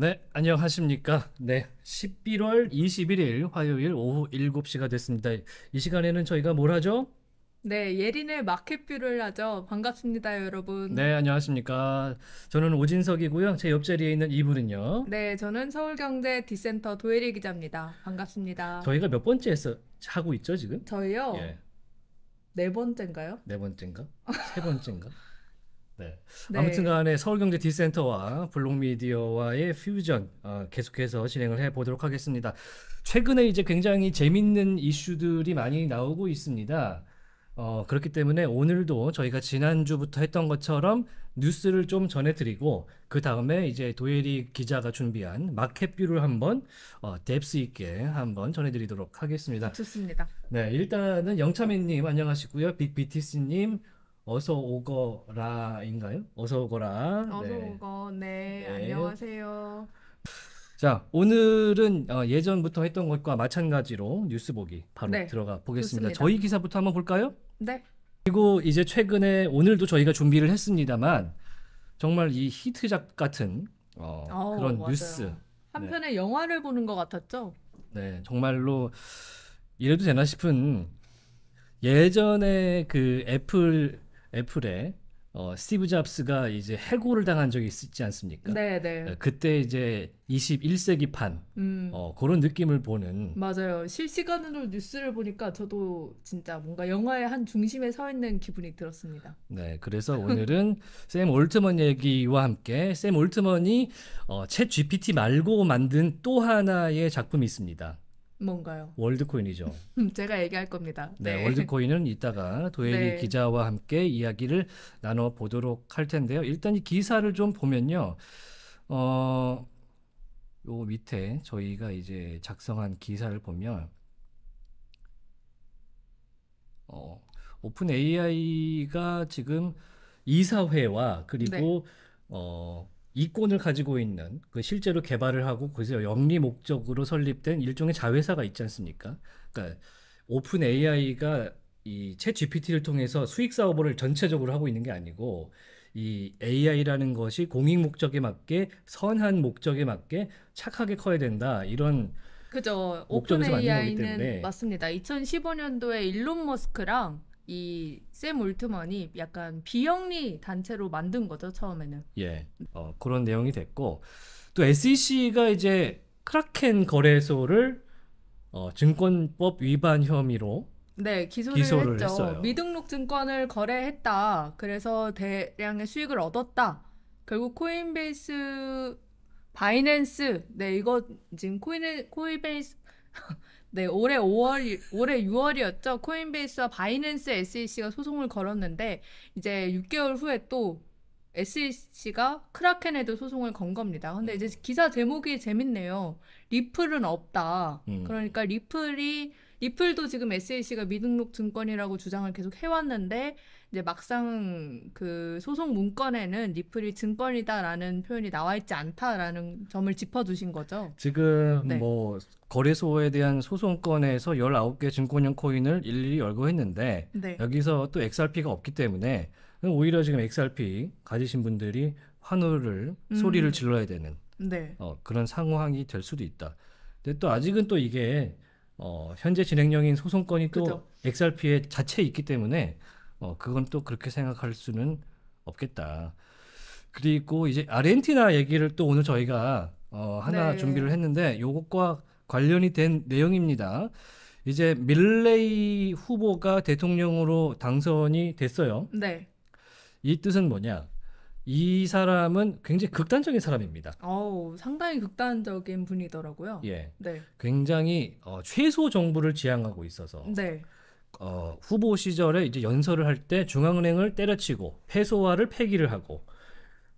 네, 안녕하십니까. 네, 11월 21일 화요일 오후 7시가 됐습니다. 이 시간에는 저희가 뭘 하죠? 네, 예린의 마켓뷰를 하죠. 반갑습니다, 여러분. 네, 안녕하십니까. 저는 오진석이고요. 제 옆자리에 있는 이분은요. 네, 저는 서울경제 디센터 도예리 기자입니다. 반갑습니다. 저희가 몇 번째 에서 하고 있죠, 지금? 저희요? 예. 네 번째인가요? 네 번째인가? 세 번째인가? 네. 네. 아무튼간에 서울경제디센터와 블록미디어와의 퓨전 어, 계속해서 진행을 해 보도록 하겠습니다. 최근에 이제 굉장히 재밌는 이슈들이 많이 나오고 있습니다. 어, 그렇기 때문에 오늘도 저희가 지난주부터 했던 것처럼 뉴스를 좀 전해드리고 그 다음에 이제 도예리 기자가 준비한 마켓뷰를 한번 어, 뎁스 있게 한번 전해드리도록 하겠습니다. 좋습니다. 네, 일단은 영차민님 안녕하시고요. 빅BTC님 어서 오거라인가요? 어서 오거라. 어서 네. 오거. 네, 네. 안녕하세요. 자, 오늘은 어, 예전부터 했던 것과 마찬가지로 뉴스 보기 바로 네, 들어가 보겠습니다. 좋습니다. 저희 기사부터 한번 볼까요? 네. 그리고 이제 최근에 오늘도 저희가 준비를 했습니다만 정말 이 히트작 같은 어, 어, 그런 맞아요. 뉴스. 한편의 네. 영화를 보는 것 같았죠? 네, 정말로 이래도 되나 싶은 예전에 그 애플 애플에 어, 스티브 잡스가 이제 해고를 당한 적이 있지 않습니까? 네, 네. 예, 그때 이제 21세기판 음. 어, 그런 느낌을 보는 맞아요. 실시간으로 뉴스를 보니까 저도 진짜 뭔가 영화의 한 중심에 서 있는 기분이 들었습니다. 네, 그래서 오늘은 샘 올트먼 얘기와 함께 샘 올트먼이 어, GPT 말고 만든 또 하나의 작품이 있습니다. 뭔가요? 월드코인이죠. 제가 얘기할 겁니다. 네, 네 월드코인은 이따가 도혜리 네. 기자와 함께 이야기를 나눠 보도록 할 텐데요. 일단 이 기사를 좀 보면요. 어, 요 밑에 저희가 이제 작성한 기사를 보면 어, 오픈 AI가 지금 이사회와 그리고 네. 어 이권을 가지고 있는 그 실제로 개발을 하고 거기서 영리 목적으로 설립된 일종의 자회사가 있지 않습니까? 그러니까 오픈 AI가 이 챗 GPT를 통해서 수익 사업을 전체적으로 하고 있는 게 아니고 이 AI라는 것이 공익 목적에 맞게 선한 목적에 맞게 착하게 커야 된다 이런 그죠 오픈 AI는 맞습니다. 2015년도에 일론 머스크랑 이샘 울트먼이 약간 비영리 단체로 만든 거죠 처음에는. 예, 어, 그런 내용이 됐고 또 SEC가 이제 크라켄 거래소를 어, 증권법 위반 혐의로 네, 기소를, 기소를 했죠. 했어요. 미등록 증권을 거래했다. 그래서 대량의 수익을 얻었다. 결국 코인베이스 바이낸스 네 이거 지금 코인 코인베이스 네, 올해 5월, 올해 6월이었죠. 코인베이스와 바이낸스 SEC가 소송을 걸었는데 이제 6개월 후에 또 SEC가 크라켄에도 소송을 건 겁니다. 근데 이제 음. 기사 제목이 재밌네요. 리플은 없다. 음. 그러니까 리플이 리플도 지금 SEC가 미등록 증권이라고 주장을 계속 해왔는데 이제 막상 그 소송 문건에는 리플이 증권이다라는 표현이 나와 있지 않다라는 점을 짚어주신 거죠. 지금 네. 뭐 거래소에 대한 소송 건에서 19개 증권형 코인을 일일이 열거했는데 네. 여기서 또 XRP가 없기 때문에 오히려 지금 XRP 가지신 분들이 환호를 음. 소리를 질러야 되는 네. 어, 그런 상황이 될 수도 있다. 근데 또 아직은 또 이게 어, 현재 진행형인 소송건이 또 그죠. XRP의 자체에 있기 때문에 어, 그건 또 그렇게 생각할 수는 없겠다. 그리고 이제 아르헨티나 얘기를 또 오늘 저희가 어, 하나 네. 준비를 했는데 요것과 관련이 된 내용입니다. 이제 밀레이 후보가 대통령으로 당선이 됐어요. 네. 이 뜻은 뭐냐? 이 사람은 굉장히 극단적인 사람입니다. 어, 상당히 극단적인 분이더라고요. 예. 네. 굉장히 어, 최소 정부를 지향하고 있어서. 네. 어, 후보 시절에 이제 연설을 할 때 중앙은행을 때려치고 페소화를 폐기를 하고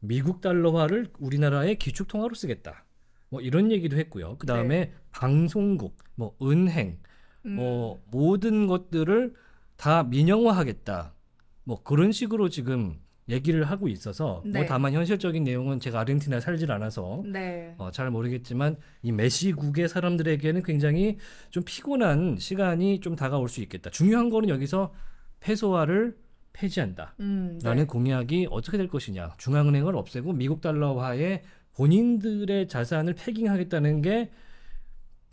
미국 달러화를 우리나라의 기축 통화로 쓰겠다. 뭐 이런 얘기도 했고요. 그 다음에 네. 방송국, 뭐 은행, 음. 뭐 모든 것들을 다 민영화하겠다. 뭐 그런 식으로 지금 얘기를 하고 있어서 뭐 네. 뭐 다만 현실적인 내용은 제가 아르헨티나 살질 않아서 네. 어, 잘 모르겠지만 이 메시국의 사람들에게는 굉장히 좀 피곤한 시간이 좀 다가올 수 있겠다. 중요한 거는 여기서 페소화를 폐지한다. 음, 네. 라는 공약이 어떻게 될 것이냐. 중앙은행을 없애고 미국 달러화에 본인들의 자산을 패깅하겠다는 게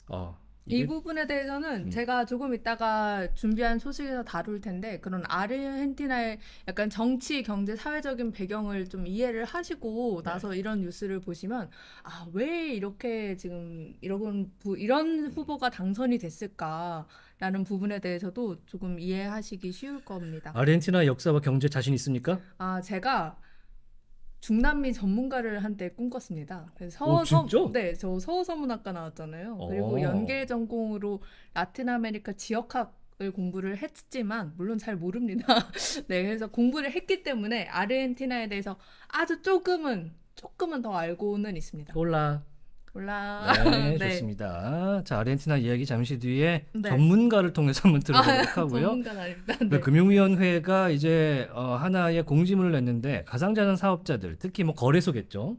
어, 이 부분에 대해서는 음. 제가 조금 이따가 준비한 소식에서 다룰 텐데 그런 아르헨티나의 약간 정치, 경제, 사회적인 배경을 좀 이해를 하시고 네. 나서 이런 뉴스를 보시면 아, 왜 이렇게 지금 이런 이런 음. 후보가 당선이 됐을까? 라는 부분에 대해서도 조금 이해하시기 쉬울 겁니다. 아르헨티나 역사와 경제 자신 있습니까? 아, 제가 중남미 전문가를 한때 꿈꿨습니다. 서어 오, 네, 저서서문학과 나왔잖아요. 어. 그리고 연계 전공으로 라틴 아메리카 지역학 공부를 했지만 물론 잘 모릅니다. 네, 그래서 공부를 했기 때문에 아르헨티나에 대해서 아주 조금은 조금은 더 알고는 있습니다. 몰라. 몰라. 네, 네, 좋습니다. 자, 아르헨티나 이야기 잠시 뒤에 네. 전문가를 통해서 한번 아, 들어보도록 하고요. 전문가 아닙니다. 네, 네. 금융위원회가 이제 어, 하나의 공지문을 냈는데 가상자산 사업자들, 특히 뭐 거래소겠죠.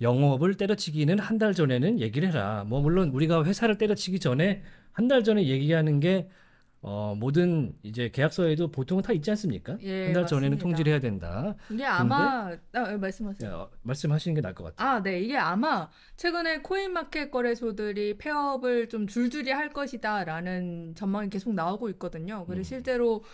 영업을 때려치기는 한 달 전에는 얘기를 해라. 뭐 물론 우리가 회사를 때려치기 전에 한 달 전에 얘기하는 게 어, 모든 이제 계약서에도 보통은 다 있지 않습니까? 예, 한달 전에는 맞습니다. 통지를 해야 된다. 이게 아마 아, 아 말씀하세요. 예, 어, 말씀하시는 게 나을 것 같아요. 아, 네. 이게 아마 최근에 코인마켓 거래소들이 폐업을 좀 줄줄이 할 것이다라는 전망이 계속 나오고 있거든요. 그리고 음. 실제로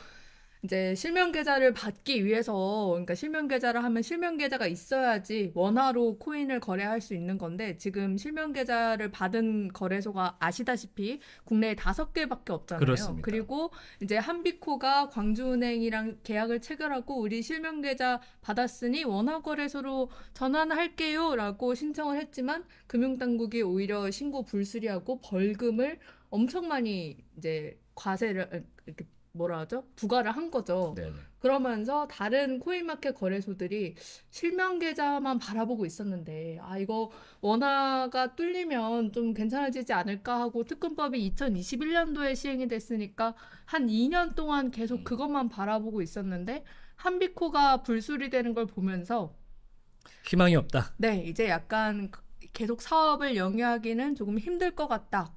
이제 실명 계좌를 받기 위해서 그러니까 실명 계좌를 하면 실명 계좌가 있어야지 원화로 코인을 거래할 수 있는 건데 지금 실명 계좌를 받은 거래소가 아시다시피 국내에 다섯 개밖에 없잖아요. 그렇습니다. 그리고 이제 한비코가 광주은행이랑 계약을 체결하고 우리 실명 계좌 받았으니 원화 거래소로 전환할게요라고 신청을 했지만 금융당국이 오히려 신고 불수리하고 벌금을 엄청 많이 이제 과세를 어, 이렇게 뭐라 하죠? 부과를 한 거죠. 네네. 그러면서 다른 코인마켓 거래소들이 실명 계좌만 바라보고 있었는데 아 이거 원화가 뚫리면 좀 괜찮아지지 않을까 하고 특근법이 2021년도에 시행이 됐으니까 한 2년 동안 계속 음. 그것만 바라보고 있었는데 한비코가 불수리 되는 걸 보면서 희망이 없다. 네, 이제 약간 계속 사업을 영위하기는 조금 힘들 것 같다.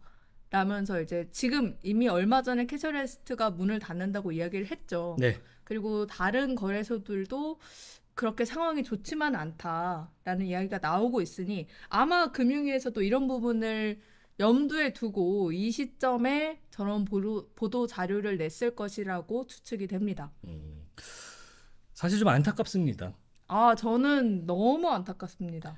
라면서 이제 지금 이미 얼마 전에 캐셔레스트가 문을 닫는다고 이야기를 했죠. 네. 그리고 다른 거래소들도 그렇게 상황이 좋지만 않다라는 이야기가 나오고 있으니 아마 금융위에서도 이런 부분을 염두에 두고 이 시점에 저런 보도, 보도 자료를 냈을 것이라고 추측이 됩니다. 음, 사실 좀 안타깝습니다. 아, 저는 너무 안타깝습니다.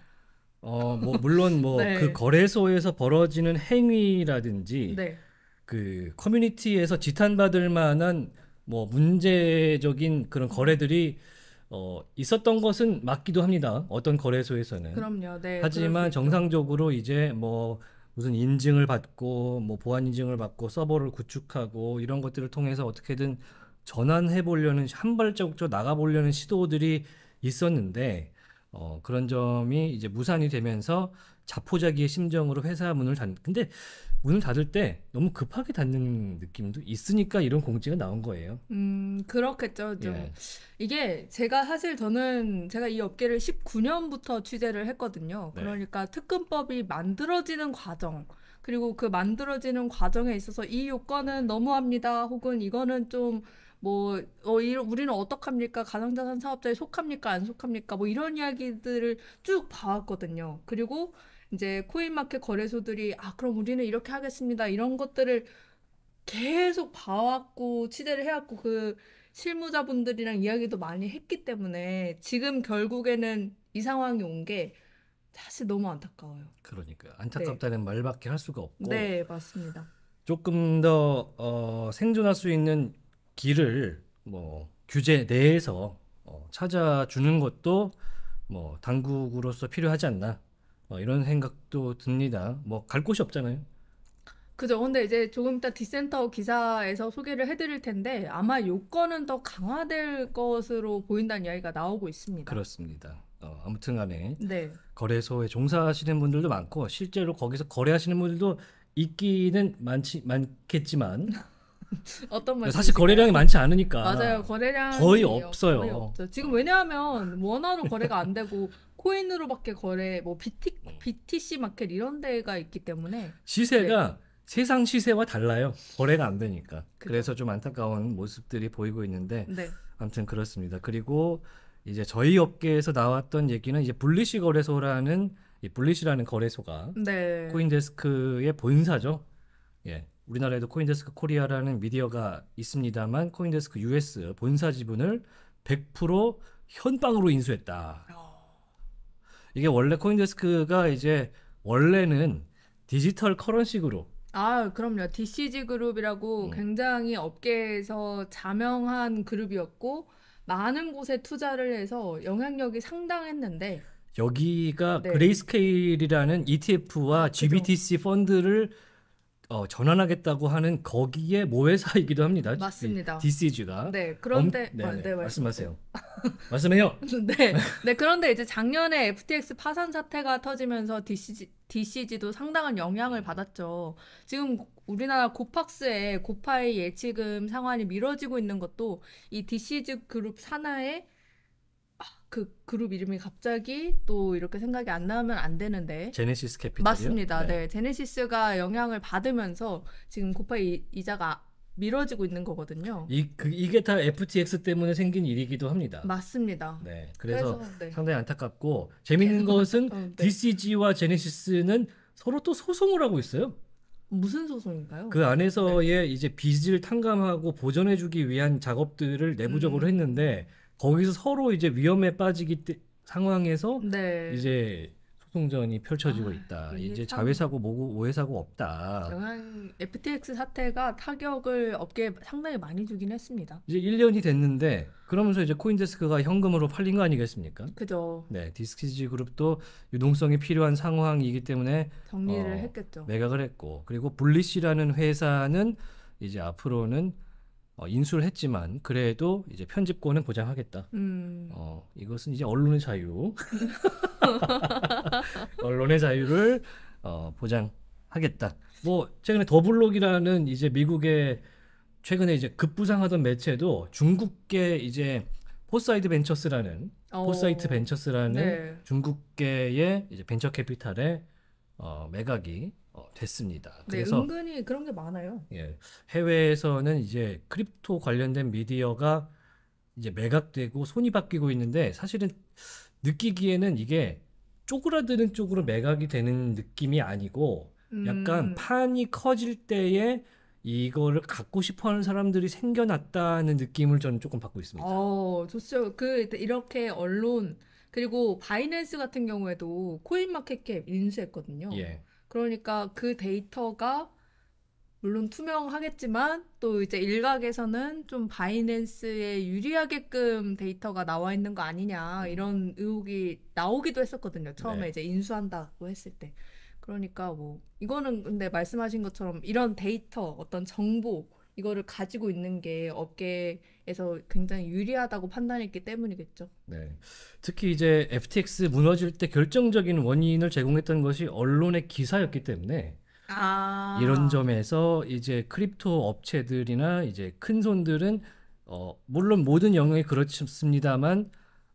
어, 뭐 물론 뭐그 네. 거래소에서 벌어지는 행위라든지 네. 그 커뮤니티에서 지탄받을 만한 뭐 문제적인 그런 거래들이 어, 있었던 것은 맞기도 합니다. 어떤 거래소에서는. 그럼요. 네. 하지만 정상적으로 이제 뭐 무슨 인증을 받고 뭐 보안 인증을 받고 서버를 구축하고 이런 것들을 통해서 어떻게든 전환해 보려는 한 발자국 더 나가 보려는 시도들이 있었는데 어, 그런 점이 이제 무산이 되면서 자포자기의 심정으로 회사 문을 닫. 근데 문을 닫을 때 너무 급하게 닫는 느낌도 있으니까 이런 공지가 나온 거예요. 음 그렇겠죠. 좀 예. 이게 제가 사실 저는 제가 이 업계를 19년부터 취재를 했거든요. 네. 그러니까 특근법이 만들어지는 과정. 그리고 그 만들어지는 과정에 있어서 이 요건은 너무합니다. 혹은 이거는 좀뭐 어, 이런 우리는 어떡합니까? 가상자산 사업자에 속합니까? 안 속합니까? 뭐 이런 이야기들을 쭉 봐왔거든요. 그리고 이제 코인마켓 거래소들이 아 그럼 우리는 이렇게 하겠습니다. 이런 것들을 계속 봐왔고 취재를 해왔고 그 실무자분들이랑 이야기도 많이 했기 때문에 지금 결국에는 이 상황이 온 게 사실 너무 안타까워요. 그러니까 안타깝다는 네. 말밖에 할 수가 없고. 네, 맞습니다. 조금 더 어, 생존할 수 있는 길을 뭐 규제 내에서 어, 찾아주는 것도 뭐 당국으로서 필요하지 않나 어, 이런 생각도 듭니다. 뭐 갈 곳이 없잖아요. 그죠. 근데 이제 조금 이따 디센터 기사에서 소개를 해드릴 텐데 아마 요건은 더 강화될 것으로 보인다는 이야기가 나오고 있습니다. 그렇습니다. 어, 아무튼간에 네. 거래소에 종사하시는 분들도 많고 실제로 거기서 거래하시는 분들도 있기는 많지 많겠지만 어떤 말 사실 거래량이 많지 않으니까 맞아요 거래량 거의 없어요 거의 없죠. 지금 왜냐하면 뭐 원화로 거래가 안 되고 코인으로밖에 거래 뭐 BT, BTC 마켓 이런 데가 있기 때문에 시세가 네. 세상 시세와 달라요 거래가 안 되니까 그렇죠. 그래서 좀 안타까운 모습들이 보이고 있는데 네. 아무튼 그렇습니다 그리고 이제 저희 업계에서 나왔던 얘기는 이제 블리시 거래소라는 이블리시라는 거래소가 네. 코인데스크의 본사죠 예 우리나라에도 코인데스크 코리아라는 미디어가 있습니다만 코인데스크 US 본사 지분을 100% 현방으로 인수했다. 어. 이게 원래 코인데스크가 이제 원래는 디지털 커런식으로 아, 그럼요. DCG 그룹이라고 음. 굉장히 업계에서 자명한 그룹이었고 많은 곳에 투자를 해서 영향력이 상당했는데 여기가 네. 그레이스케일이라는 ETF와 GBTC 펀드를 어, 전환하겠다고 하는 거기에 모회사이기도 합니다. 맞습니다. DCG가. 네, 그런데 엄, 네, 네, 말씀하세요. 말씀해요. 네, 네 그런데 이제 작년에 FTX 파산 사태가 터지면서 DCG DCG도 상당한 영향을 받았죠. 지금 우리나라 고팍스의 고파의 예치금 상환이 미뤄지고 있는 것도 이 DCG 그룹 산하의 그 그룹 이름이 갑자기 또 이렇게 생각이 안 나면 안 되는데 제네시스 캐피탈 맞습니다. 네. 네. 제네시스가 영향을 받으면서 지금 고파의 이자가 미뤄지고 있는 거거든요. 이 그, 이게 다 FTX 때문에 생긴 일이기도 합니다. 맞습니다. 네, 그래서, 그래서 네. 상당히 안타깝고 재밌는 것은 어, 네. DCG와 제네시스는 서로 또 소송을 하고 있어요. 무슨 소송인가요? 그 안에서의 네. 이제 빚을 탕감하고 보전해주기 위한 작업들을 내부적으로 음. 했는데 거기서 서로 이제 위험에 빠지기 때, 상황에서 네. 이제 소송전이 펼쳐지고 아, 있다. 이제 자회사고 뭐고 오해사고 없다. 영향 FTX 사태가 타격을 업계에 상당히 많이 주긴 했습니다. 이제 1년이 됐는데 그러면서 이제 코인데스크가 현금으로 팔린 거 아니겠습니까? 그죠. 네, 디스키지 그룹도 유동성이 필요한 상황이기 때문에 정리를 어, 했겠죠. 매각을 했고 그리고 블리시라는 회사는 이제 앞으로는 어, 인수를 했지만 그래도 이제 편집권은 보장하겠다. 음. 어, 이것은 이제 언론의 자유, 언론의 자유를 어, 보장하겠다. 뭐 최근에 더블록이라는 이제 미국의 최근에 이제 급부상하던 매체도 중국계 이제 포사이드 벤처스라는 오. 어. 포사이트 벤처스라는 네. 중국계의 이제 벤처 캐피탈의 어, 매각이 어, 됐습니다. 네, 그래서 네, 은근히 그런 게 많아요. 예, 해외에서는 이제 크립토 관련된 미디어가 이제 매각되고 손이 바뀌고 있는데 사실은 느끼기에는 이게 쪼그라드는 쪽으로 매각이 되는 느낌이 아니고 약간 음. 판이 커질 때에 이거를 갖고 싶어하는 사람들이 생겨났다는 느낌을 저는 조금 받고 있습니다. 어, 좋죠. 그 이렇게 언론 그리고 바이낸스 같은 경우에도 코인 마켓캡 인수했거든요. 예. 그러니까 그 데이터가 물론 투명하겠지만 또 이제 일각에서는 좀 바이낸스에 유리하게끔 데이터가 나와 있는 거 아니냐 음. 이런 의혹이 나오기도 했었거든요. 처음에 네. 이제 인수한다고 했을 때. 그러니까 뭐 이거는 근데 말씀하신 것처럼 이런 데이터 어떤 정보 이거를 가지고 있는 게 업계에서 굉장히 유리하다고 판단했기 때문이겠죠. 네. 특히 이제 FTX 무너질 때 결정적인 원인을 제공했던 것이 언론의 기사였기 때문에 아. 이런 점에서 이제 크립토 업체들이나 이제 큰 손들은 어, 물론 모든 영역이 그렇습니다만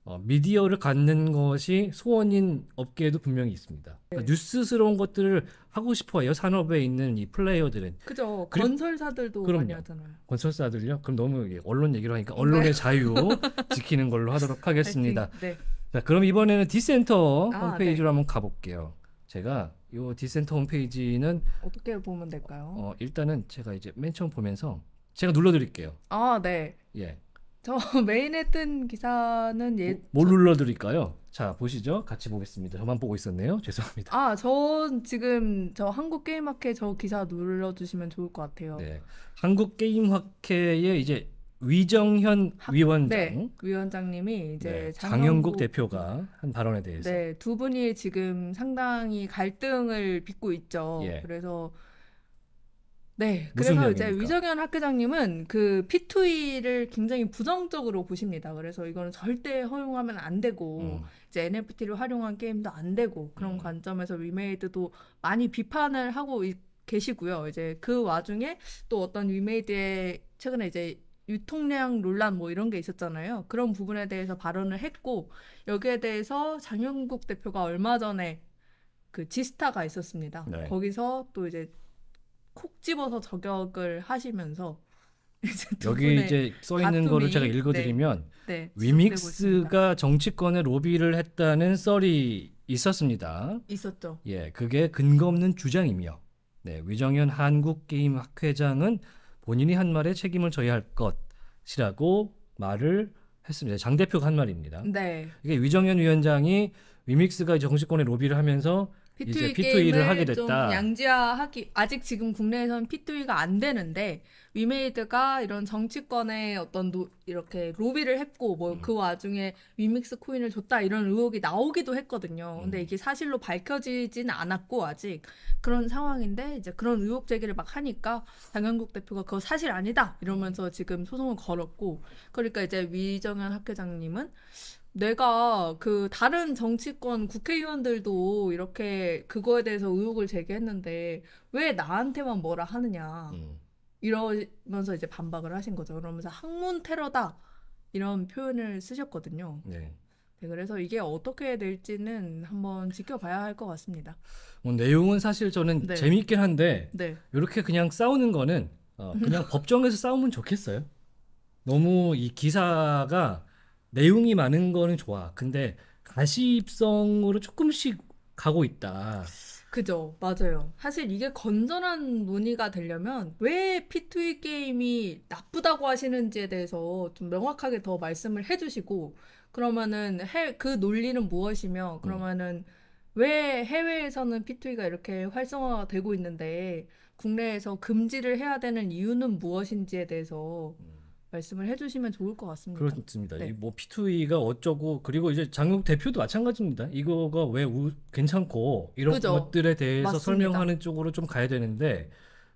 어, 미디어를 갖는 것이 소원인 업계에도 분명히 있습니다. 그러니까 네. 뉴스스러운 것들을 하고 싶어요. 산업에 있는 이 플레이어들은. 그죠. 건설사들도 그럼 많이 하잖아요. 건설사들요? 그럼 너무 언론 얘기를 하니까 언론의 네. 자유 지키는 걸로 하도록 하겠습니다. 네. 자, 그럼 이번에는 디센터 아, 홈페이지로 네. 한번 가볼게요. 제가 이 디센터 홈페이지는 어떻게 보면 될까요? 어, 일단은 제가 이제 맨 처음 보면서 제가 눌러드릴게요. 아, 네. 예. 저 메인에 뜬 기사는 예. 뭐, 뭘 눌러드릴까요? 자 보시죠. 같이 보겠습니다. 저만 보고 있었네요. 죄송합니다. 아, 전 지금 저 한국 게임학회 저 기사 눌러주시면 좋을 것 같아요. 네, 한국 게임학회의 이제 위정현 학- 위원장, 네, 위원장님이 이제 네, 장영국 대표가 한 발언에 대해서 네, 두 분이 지금 상당히 갈등을 빚고 있죠. 예. 그래서 네. 그래서 이제 위정현 학회장님은그 P2E를 굉장히 부정적으로 보십니다. 그래서 이거는 절대 허용하면 안 되고 음. 이제 NFT를 활용한 게임도 안 되고 그런 음. 관점에서 위메이드도 많이 비판을 하고 계시고요. 이제 그 와중에 또 어떤 위메이드의 최근에 이제 유통량 논란 뭐 이런 게 있었잖아요. 그런 부분에 대해서 발언을 했고 여기에 대해서 장영국 대표가 얼마 전에 그 지스타가 있었습니다. 네. 거기서 또 이제 콕 집어서 저격을 하시면서 이제 여기 이제 써 있는 거를 제가 네, 읽어드리면 네, 네, 위믹스가 정치권에 로비를 했다는 썰이 있었습니다. 있었죠. 예, 그게 근거 없는 주장이며 네, 위정현 한국게임학회장은 본인이 한 말에 책임을 져야 할 것이라고 말을 했습니다. 장 대표가 한 말입니다. 네. 이게 위정현 위원장이 위믹스가 정치권에 로비를 하면서 P2E 이제 P2E를 e 하게 됐다. 양지화하기 아직 지금 국내에서는 P2E가 안 되는데 위메이드가 이런 정치권에 어떤 노, 이렇게 로비를 했고 뭐그 음. 그 와중에 위믹스 코인을 줬다 이런 의혹이 나오기도 했거든요. 근데 음. 이게 사실로 밝혀지진 않았고 아직 그런 상황인데 이제 그런 의혹 제기를 막 하니까 장영국 대표가 그거 사실 아니다 이러면서 지금 소송을 걸었고 그러니까 이제 위정현 학회장님은 내가 그 다른 정치권 국회의원들도 이렇게 그거에 대해서 의혹을 제기했는데 왜 나한테만 뭐라 하느냐 음. 이러면서 이제 반박을 하신 거죠. 그러면서 학문 테러다 이런 표현을 쓰셨거든요. 네. 네, 그래서 이게 어떻게 될지는 한번 지켜봐야 할 것 같습니다. 뭐 내용은 사실 저는 네. 재미있긴 한데 네. 이렇게 그냥 싸우는 거는 어, 그냥 법정에서 싸우면 좋겠어요. 너무 이 기사가 내용이 많은 거는 좋아. 근데 가시성으로 조금씩 가고 있다. 그죠, 맞아요. 사실 이게 건전한 논의가 되려면 왜 P2E 게임이 나쁘다고 하시는지에 대해서 좀 명확하게 더 말씀을 해주시고 그러면은 해, 그 논리는 무엇이며 음. 그러면은 음. 왜 해외에서는 P2E가 이렇게 활성화되고 가 있는데 국내에서 금지를 해야 되는 이유는 무엇인지에 대해서 음. 말씀을 해주시면 좋을 것 같습니다. 그렇습니다. 네. 뭐 P2E가 어쩌고 그리고 이제 장국 대표도 마찬가지입니다. 이거가 왜 우, 괜찮고 이런 그죠? 것들에 대해서 맞습니다. 설명하는 쪽으로 좀 가야 되는데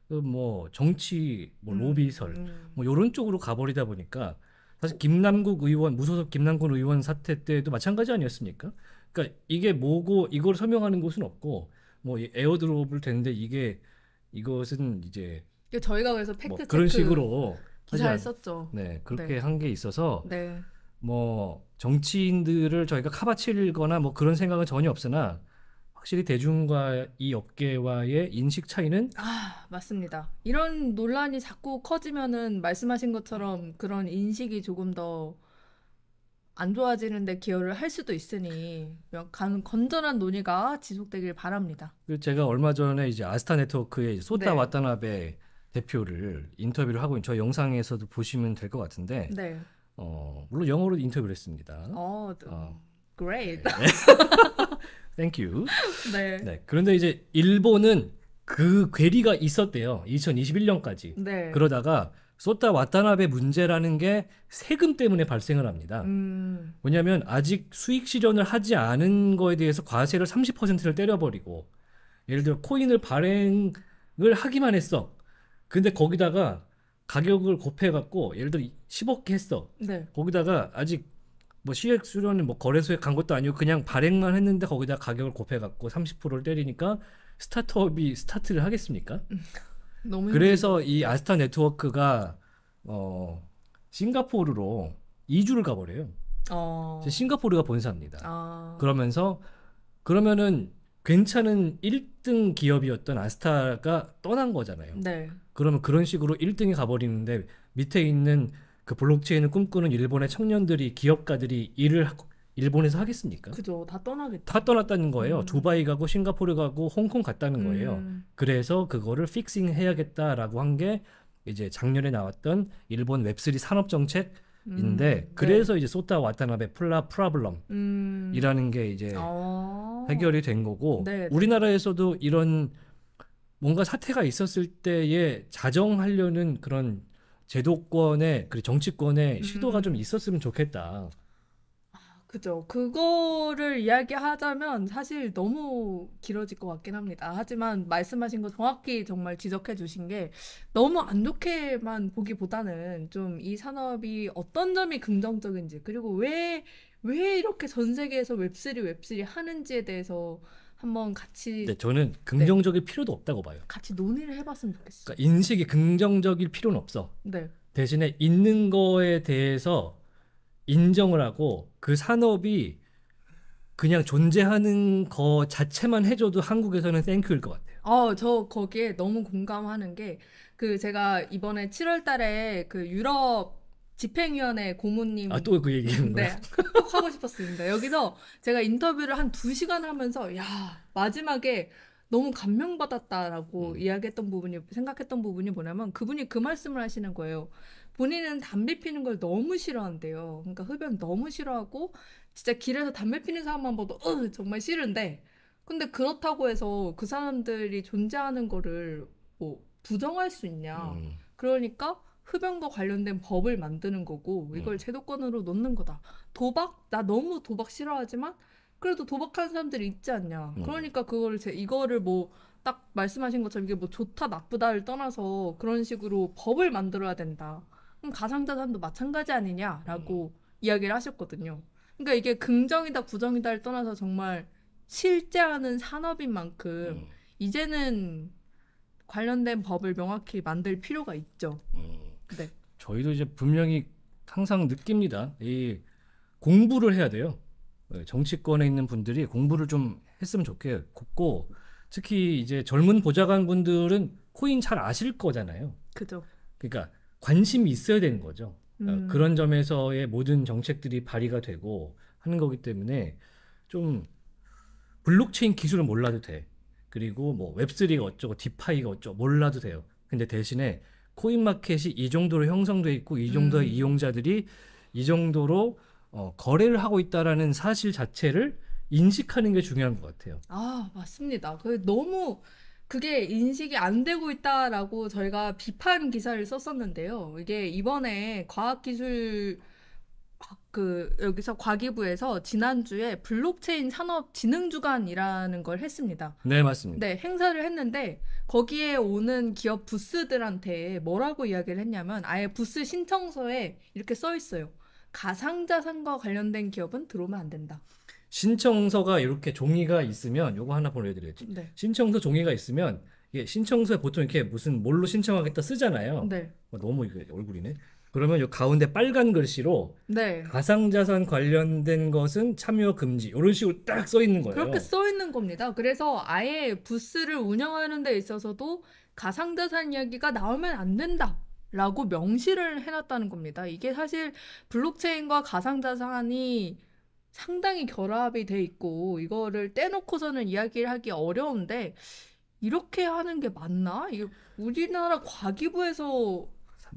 그뭐 정치 뭐 음, 로비설 음, 음. 뭐 이런 쪽으로 가버리다 보니까 사실 김남국 의원 무소속 김남국 의원 사태 때도 마찬가지 아니었습니까? 그러니까 이게 뭐고 이걸 설명하는 곳은 없고 뭐 에어드롭을 되데 이게 이것은 이제 저희가 그래서 팩트 뭐 그런 식으로 기사에 썼죠. 네, 그렇게 네. 한게 있어서 네. 뭐 정치인들을 저희가 카바치거나 뭐 그런 생각은 전혀 없으나 확실히 대중과 이 업계와의 인식 차이는 아 맞습니다. 이런 논란이 자꾸 커지면은 말씀하신 것처럼 그런 인식이 조금 더 안 좋아지는데 기여를 할 수도 있으니 건전한 논의가 지속되길 바랍니다. 그 제가 얼마 전에 이제 아스타 네트워크의 쏘다 네. 와타나베 대표를 인터뷰를 하고 있는 저 영상에서도 보시면 될 것 같은데 네. 어, 물론 영어로 인터뷰를 했습니다. 어, 어. great. 네. Thank you. 네. 네. 그런데 이제 일본은 그 괴리가 있었대요. 2021년까지. 네. 그러다가 쏟다 와타나베 문제라는 게 세금 때문에 발생을 합니다. 음. 왜냐하면 아직 수익 실현을 하지 않은 거에 대해서 과세를 30%를 때려버리고 예를 들어 코인을 발행을 하기만 했어. 근데 거기다가 가격을 곱해갖고 예를 들어 10억 개 했어. 네. 거기다가 아직 뭐 CX 수련은 뭐 거래소에 간 것도 아니고 그냥 발행만 했는데 거기다 가격을 곱해갖고 30%를 때리니까 스타트업이 스타트를 하겠습니까? 음, 그래서 이 아스타 네트워크가 어 싱가포르로 이주를 가버려요. 어... 싱가포르가 본사입니다. 어... 그러면서 그러면은 괜찮은 1등 기업이었던 아스타가 떠난 거잖아요. 네. 그러면 그런 식으로 1등이 가버리는데 밑에 있는 그 블록체인을 꿈꾸는 일본의 청년들이 기업가들이 일을 하, 일본에서 하겠습니까? 그죠. 다 떠나겠죠. 다 떠났다는 거예요. 음. 두바이 가고 싱가포르 가고 홍콩 갔다는 거예요. 음. 그래서 그거를 픽싱 해야겠다라고 한 게 이제 작년에 나왔던 일본 웹3 산업 정책 인데 음, 네. 그래서 네. 이제 소타 와타나베 플라 프라블럼이라는 음. 게 이제 오. 어. 해결이 된 거고 네, 네. 우리나라에서도 이런 뭔가 사태가 있었을 때에 자정하려는 그런 제도권의 그리고 정치권의 시도가 음. 좀 있었으면 좋겠다. 그죠. 그거를 이야기하자면 사실 너무 길어질 것 같긴 합니다. 하지만 말씀하신 거 정확히 정말 지적해 주신 게 너무 안 좋게만 보기보다는 좀 이 산업이 어떤 점이 긍정적인지 그리고 왜, 왜 이렇게 전 세계에서 웹3, 웹3 하는지에 대해서 한번 같이 네, 저는 긍정적일 네. 필요도 없다고 봐요. 같이 논의를 해봤으면 좋겠어요. 그러니까 인식이 긍정적일 필요는 없어. 네. 대신에 있는 거에 대해서 인정을 하고 그 산업이 그냥 존재하는 거 자체만 해줘도 한국에서는 땡큐일 것 같아요. 어, 저 거기에 너무 공감하는 게 그 제가 이번에 7월달에 그 유럽 집행위원회 고문님. 아, 또 그 얘기는 네. 꼭 하고 싶었습니다. 여기서 제가 인터뷰를 한 두시간 하면서, 야, 마지막에 너무 감명받았다라고 음. 이야기했던 부분이, 생각했던 부분이 뭐냐면 그분이 그 말씀을 하시는 거예요. 본인은 담배 피는 걸 너무 싫어한대요. 그러니까 흡연 너무 싫어하고 진짜 길에서 담배 피는 사람만 봐도 어, 정말 싫은데 근데 그렇다고 해서 그 사람들이 존재하는 거를 뭐 부정할 수 있냐? 음. 그러니까 흡연과 관련된 법을 만드는 거고 이걸 음. 제도권으로 놓는 거다. 도박 나 너무 도박 싫어하지만 그래도 도박하는 사람들이 있지 않냐. 음. 그러니까 그걸 제 이거를 뭐 딱 말씀하신 것처럼 이게 뭐 좋다 나쁘다를 떠나서 그런 식으로 법을 만들어야 된다. 그럼 가상자산도 마찬가지 아니냐라고 음. 이야기를 하셨거든요. 그러니까 이게 긍정이다 부정이다를 떠나서 정말 실제하는 산업인 만큼 음. 이제는 관련된 법을 명확히 만들 필요가 있죠. 음. 네. 저희도 이제 분명히 항상 느낍니다. 이 공부를 해야 돼요. 예, 정치권에 있는 분들이 공부를 좀 했으면 좋겠고 특히 이제 젊은 보좌관 분들은 코인 잘 아실 거잖아요. 그죠. 그러니까 관심이 있어야 되는 거죠. 어, 음. 그런 점에서의 모든 정책들이 발휘가 되고 하는 거기 때문에 좀 블록체인 기술을 몰라도 돼. 그리고 뭐 웹3가 어쩌고 디파이가 어쩌고 몰라도 돼요. 근데 대신에 코인마켓이 이 정도로 형성돼 있고 이 정도의 음. 이용자들이 이 정도로 어, 거래를 하고 있다라는 사실 자체를 인식하는 게 중요한 것 같아요. 아 맞습니다. 그 너무 그게 인식이 안 되고 있다라고 저희가 비판 기사를 썼었는데요. 이게 이번에 과학기술 그 여기서 과기부에서 지난주에 블록체인 산업 진흥 주간이라는 걸 했습니다. 네, 맞습니다. 네, 행사를 했는데 거기에 오는 기업 부스들한테 뭐라고 이야기를 했냐면 아예 부스 신청서에 이렇게 써 있어요. 가상자산과 관련된 기업은 들어오면 안 된다. 신청서가 이렇게 종이가 있으면 요거 하나 보내드려야지. 네. 신청서 종이가 있으면 이게 신청서에 보통 이렇게 무슨 뭘로 신청하겠다 쓰잖아요. 네. 어, 너무 이게 얼굴이네. 그러면 요 가운데 빨간 글씨로 네. 가상자산 관련된 것은 참여 금지 이런 식으로 딱 써 있는 거예요. 그렇게 써 있는 겁니다. 그래서 아예 부스를 운영하는 데 있어서도 가상자산 이야기가 나오면 안 된다. 라고 명시를 해놨다는 겁니다. 이게 사실 블록체인과 가상자산이 상당히 결합이 돼 있고 이거를 떼놓고서는 이야기를 하기 어려운데 이렇게 하는 게 맞나? 우리나라 과기부에서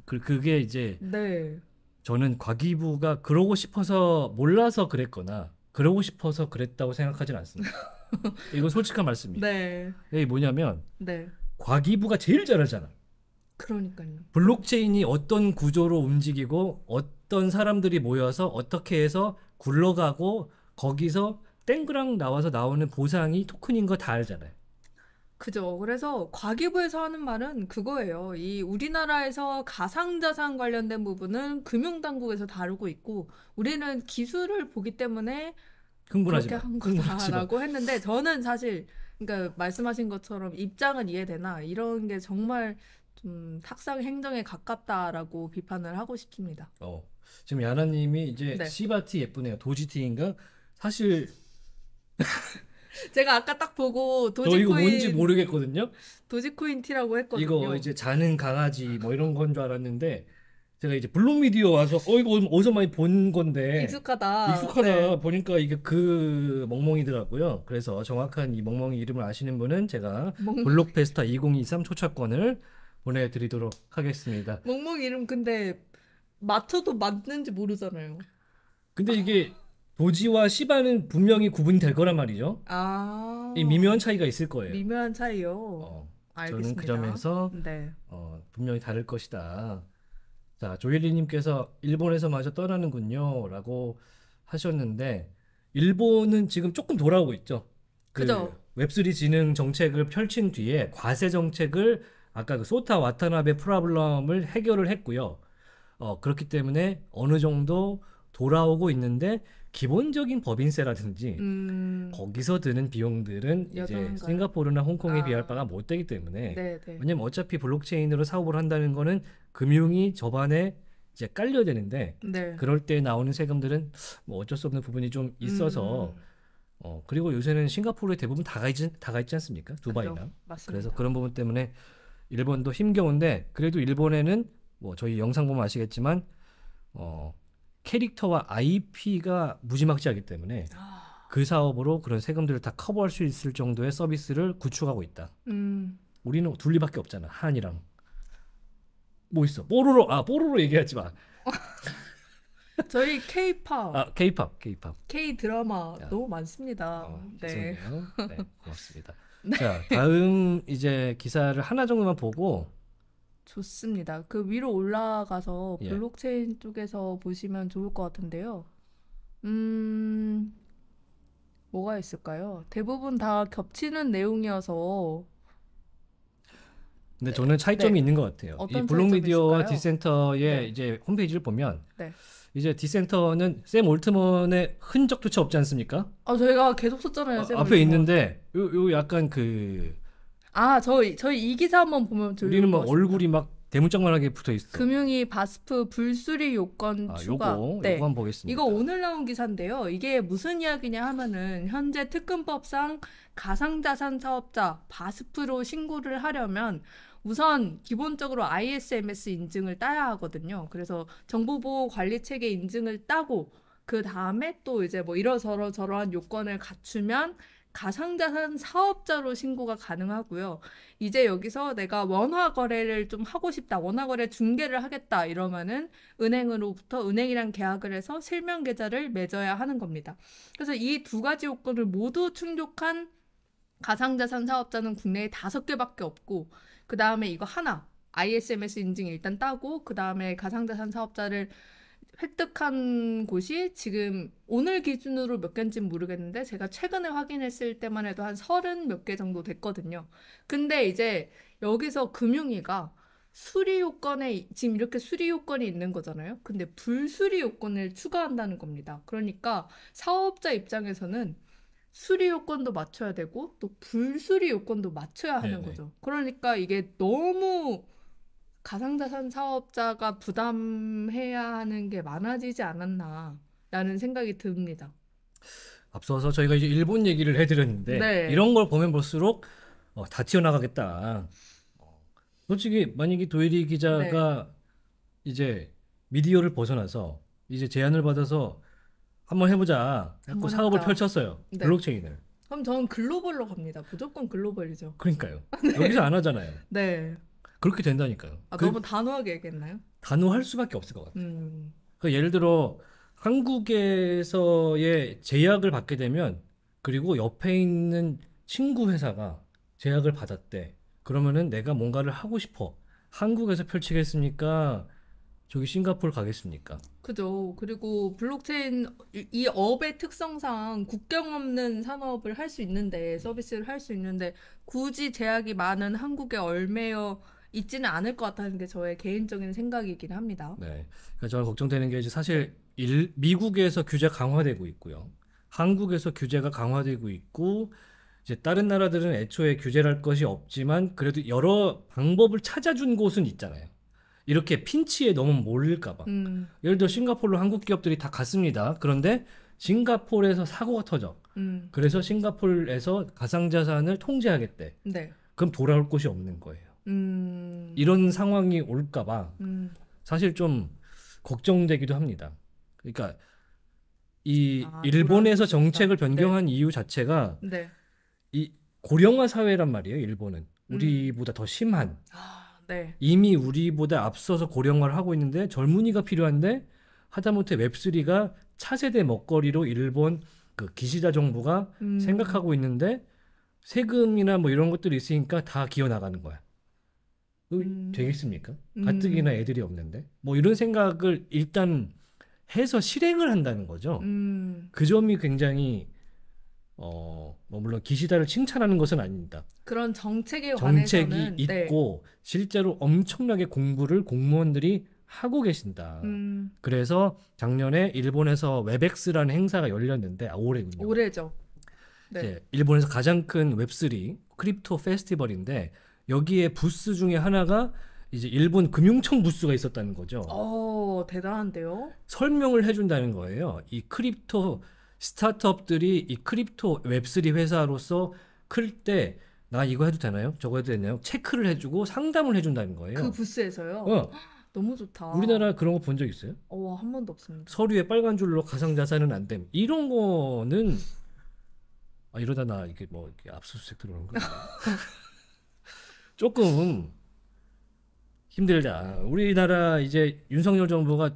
그, 그게 이제 네. 저는 과기부가 그러고 싶어서 몰라서 그랬거나 그러고 싶어서 그랬다고 생각하진 않습니다. 이건 솔직한 말씀입니다 네. 네 이게 뭐냐면 네. 과기부가 제일 잘하잖아 그러니까요. 블록체인이 어떤 구조로 움직이고 어떤 사람들이 모여서 어떻게 해서 굴러가고 거기서 땡그랑 나와서 나오는 보상이 토큰인 거 다 알잖아요. 그죠. 그래서 과기부에서 하는 말은 그거예요. 이 우리나라에서 가상자산 관련된 부분은 금융당국에서 다루고 있고 우리는 기술을 보기 때문에 흥분하지 그렇게 한 거다라고 했는데 저는 사실 그러니까 말씀하신 것처럼 입장은 이해되나 이런 게 정말 좀 탁상 행정에 가깝다라고 비판을 하고 싶습니다. 어. 지금 야나님이 이제 네. 시바티 예쁘네요. 도지티인가? 사실 제가 아까 딱 보고 저 도지코인 이거 뭔지 모르겠거든요. 도지코인 티라고 했거든요. 이거 이제 자는 강아지 뭐 이런 건 줄 알았는데 제가 이제 블록미디어 와서 어 이거 어디서 많이 본 건데 익숙하다. 익숙하다 네. 보니까 이게 그 멍멍이더라고요. 그래서 정확한 이 멍멍이 이름을 아시는 분은 제가 멍- 블록페스타 2023 초차권을 보내드리도록 하겠습니다. 멍멍 이름 근데 맞춰도 맞는지 모르잖아요. 근데 이게 도지와 시바는 분명히 구분될 이 거란 말이죠. 아. 이 미묘한 차이가 있을 거예요. 미묘한 차이요. 어, 그 알겠습니다. 그 점에서 네. 어, 분명히 다를 것이다. 자, 조일리님께서 일본에서 마저 떠나는군요. 라고 하셨는데, 일본은 지금 조금 돌아오고 있죠. 그 그죠 웹3 지능 정책을 펼친 뒤에 과세 정책을 아까 그 소타 와타나베 프라블럼을 해결을 했고요. 어, 그렇기 때문에 어느 정도 돌아오고 있는데 기본적인 법인세라든지 음. 거기서 드는 비용들은 이제 싱가포르나 홍콩에 아. 비할 바가 못 되기 때문에 네, 네. 왜냐면 어차피 블록체인으로 사업을 한다는 거는 금융이 저반에 이제 깔려 야 되는데 네. 그럴 때 나오는 세금들은 뭐 어쩔 수 없는 부분이 좀 있어서 음. 어 그리고 요새는 싱가포르에 대부분 다가 있지 다가 있지 않습니까 두바이나 그렇죠. 그래서 그런 부분 때문에 일본도 힘겨운데 그래도 일본에는 뭐 저희 영상 보면 아시겠지만 어 캐릭터와 IP가 무지막지하기 때문에 아. 그 사업으로 그런 세금들을 다 커버할 수 있을 정도의 서비스를 구축하고 있다. 음. 우리는 둘리밖에 없잖아. 한이랑 뭐 있어? 뽀로로 아 뽀로로 얘기하지 마. 저희 K-팝, 아 K-팝, K-팝, K 드라마 너무 많습니다. 어, 네. 네, 고맙습니다. 네. 자 다음 이제 기사를 하나 정도만 보고 좋습니다. 그 위로 올라가서 예. 블록체인 쪽에서 보시면 좋을 것 같은데요. 음, 뭐가 있을까요? 대부분 다 겹치는 내용이어서. 근데 저는 차이점이 네. 있는 것 같아요. 이 블록미디어와 디센터의 네. 이제 홈페이지를 보면 네. 이제 디센터는 샘 올트먼의 흔적조차 없지 않습니까? 아 저희가 계속 썼잖아요. 어, 앞에 올트먼. 있는데 요, 요 약간 그 아, 저희 저희 이 기사 한번 보면 들리는 우리는 막것 뭐 얼굴이 막 대문짝만하게 붙어 있어. 금융위 바스프 불수리 요건 아, 추가. 요거 네. 요거 한번 보겠습니다. 이거 오늘 나온 기사인데요. 이게 무슨 이야기냐 하면은 현재 특근법상 가상자산 사업자 바스프로 신고를 하려면 우선 기본적으로 ISMS 인증을 따야 하거든요. 그래서 정보보호 관리 체계 인증을 따고 그 다음에 또 이제 뭐 이러저러 저러한 요건을 갖추면 가상자산 사업자로 신고가 가능하고요. 이제 여기서 내가 원화 거래를 좀 하고 싶다, 원화 거래 중개를 하겠다 이러면은 은행으로부터 은행이랑 계약을 해서 실명 계좌를 맺어야 하는 겁니다. 그래서 이 두 가지 요건을 모두 충족한 가상자산 사업자는 국내에 다섯 개밖에 없고 그 다음에 이거 하나 ISMS 인증 일단 따고 그 다음에 가상자산 사업자를 획득한 곳이 지금 오늘 기준으로 몇 개인지는 모르겠는데 제가 최근에 확인했을 때만 해도 한 서른 몇 개 정도 됐거든요. 근데 이제 여기서 금융위가 수리 요건에 지금 이렇게 수리 요건이 있는 거잖아요. 근데 불수리 요건을 추가한다는 겁니다. 그러니까 사업자 입장에서는 수리 요건도 맞춰야 되고 또 불수리 요건도 맞춰야 하는 네네. 거죠. 그러니까 이게 너무 가상자산 사업자가 부담해야 하는 게 많아지지 않았나라는 생각이 듭니다. 앞서서 저희가 이제 일본 얘기를 해드렸는데 네. 이런 걸 보면 볼수록 어, 다 튀어나가겠다. 솔직히 만약에 도일이 기자가 네. 이제 미디어를 벗어나서 이제 제안을 받아서 한번 해보자 하고 사업을 펼쳤어요. 네. 블록체인을. 그럼 저는 글로벌로 갑니다. 무조건 글로벌이죠. 그러니까요. 네. 여기서 안 하잖아요. 네. 그렇게 된다니까요. 아, 그, 너무 단호하게 얘기했나요? 단호할 수밖에 없을 것 같아요. 음. 그러니까 예를 들어 한국에서의 제약을 받게 되면 그리고 옆에 있는 친구 회사가 제약을 받았대. 그러면은 내가 뭔가를 하고 싶어. 한국에서 펼치겠습니까? 저기 싱가포르 가겠습니까? 그죠. 그리고 블록체인 이 업의 특성상 국경 없는 산업을 할 수 있는데 서비스를 할 수 있는데 굳이 제약이 많은 한국의 얼매여 있지는 않을 것 같다는 게 저의 개인적인 생각이긴 합니다. 네. 그러니까 저는 걱정되는 게 이제 사실 일, 미국에서 규제 강화되고 있고요. 한국에서 규제가 강화되고 있고 이제 다른 나라들은 애초에 규제할 것이 없지만 그래도 여러 방법을 찾아준 곳은 있잖아요. 이렇게 핀치에 너무 몰릴까봐. 음. 예를 들어 싱가폴로 한국 기업들이 다 갔습니다. 그런데 싱가폴에서 사고가 터져. 음. 그래서 싱가폴에서 가상자산을 통제하겠대. 네. 그럼 돌아올 곳이 없는 거예요. 음. 이런 상황이 올까봐 음. 사실 좀 걱정되기도 합니다. 그러니까 이 아, 일본에서 정책을 네. 변경한 네. 이유 자체가 네. 이 고령화 사회란 말이에요. 일본은 음. 우리보다 음. 더 심한 아, 네. 이미 우리보다 앞서서 고령화를 하고 있는데 젊은이가 필요한데 하다못해 웹3가 차세대 먹거리로 일본 그 기시다 정부가 음. 생각하고 있는데 세금이나 뭐 이런 것들이 있으니까 다 기어 나가는 거야. 그 음. 되겠습니까? 음. 가뜩이나 애들이 없는데 뭐 이런 생각을 일단 해서 실행을 한다는 거죠. 음. 그 점이 굉장히 어, 뭐 물론 기시다를 칭찬하는 것은 아닙니다. 그런 정책에 정책이 관해서는, 네. 있고 네. 실제로 엄청나게 공부를 공무원들이 하고 계신다. 음. 그래서 작년에 일본에서 웹엑스라는 행사가 열렸는데 아, 올해군요. 올해죠. 네. 예, 일본에서 가장 큰 웹3 크립토 페스티벌인데 여기에 부스 중에 하나가 이제 일본 금융청 부스가 있었다는 거죠. 어, 대단한데요. 설명을 해준다는 거예요. 이 크립토 스타트업들이 이 크립토 웹3 회사로서 클 때 나 이거 해도 되나요? 저거 해도 되나요? 체크를 해주고 상담을 해준다는 거예요. 그 부스에서요. 어. 너무 좋다. 우리나라 그런 거 본 적 있어요? 어, 한 번도 없습니다. 서류에 빨간 줄로 가상 자산은 안 됨. 이런 거는 아 이러다 나 이게 뭐 이렇게 압수수색 들어오는 거야. 조금 힘들다. 우리나라 이제 윤석열 정부가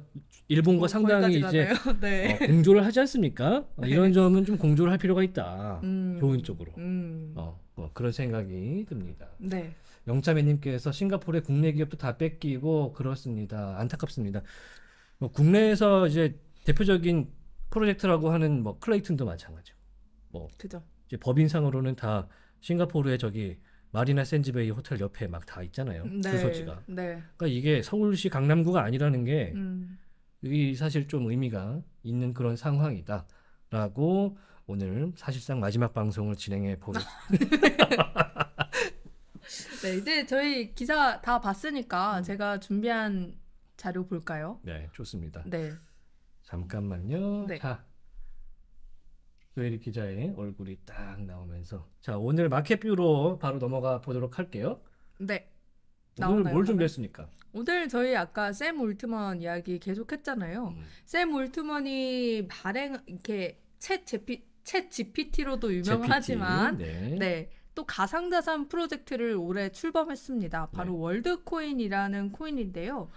일본과 뭐, 상당히 이제 네. 어, 공조를 하지 않습니까? 어, 네. 이런 점은 좀 공조를 할 필요가 있다. 음. 좋은 쪽으로. 음. 어, 뭐 그런 생각이 듭니다. 네. 영자매님께서 싱가포르의 국내 기업도 다 뺏기고 그렇습니다. 안타깝습니다. 뭐 국내에서 이제 대표적인 프로젝트라고 하는 뭐 클레이튼도 마찬가지고. 뭐 그죠. 이제 법인상으로는 다 싱가포르의 저기 마리나 샌즈베이 호텔 옆에 막 다 있잖아요. 음, 네. 주소지가. 네. 그러니까 이게 서울시 강남구가 아니라는 게 음. 이게 사실 좀 의미가 있는 그런 상황이다라고 오늘 사실상 마지막 방송을 진행해 보겠. 네, 이제 저희 기사 다 봤으니까 음. 제가 준비한 자료 볼까요? 네, 좋습니다. 네. 잠깐만요. 네. 자, 조혜리 기자의 얼굴이 딱 나오면서 자 오늘 마켓뷰로 바로 넘어가 보도록 할게요. 네. 오늘 나오나요, 뭘 준비했습니까? 오늘 저희 아까 샘 울트먼 이야기 계속했잖아요. 음. 샘 울트먼이 발행 이렇게 챗 제피 챗 GPT로도 유명하지만 GPT, 네. 네. 또 가상자산 프로젝트를 올해 출범했습니다. 바로 네. 월드코인이라는 코인인데요.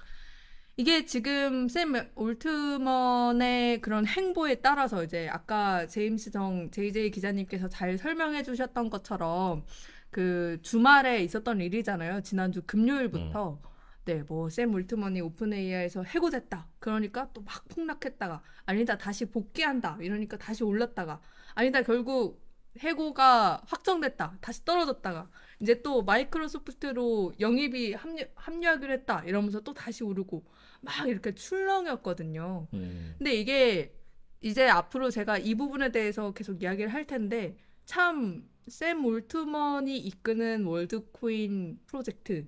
이게 지금 샘 올트먼의 그런 행보에 따라서 이제 아까 제임스 정 JJ 기자님께서 잘 설명해 주셨던 것처럼 그 주말에 있었던 일이잖아요. 지난주 금요일부터 음. 네, 뭐샘 올트먼이 오픈 AI에서 해고됐다. 그러니까 또 막 폭락했다가 아니다 다시 복귀한다. 이러니까 다시 올랐다가 아니다 결국 해고가 확정됐다. 다시 떨어졌다가 이제 또 마이크로소프트로 영입이 합류, 합류하기로 했다 이러면서 또 다시 오르고 막 이렇게 출렁였거든요. 음. 근데 이게 이제 앞으로 제가 이 부분에 대해서 계속 이야기를 할 텐데 참샘 올트먼이 이끄는 월드코인 프로젝트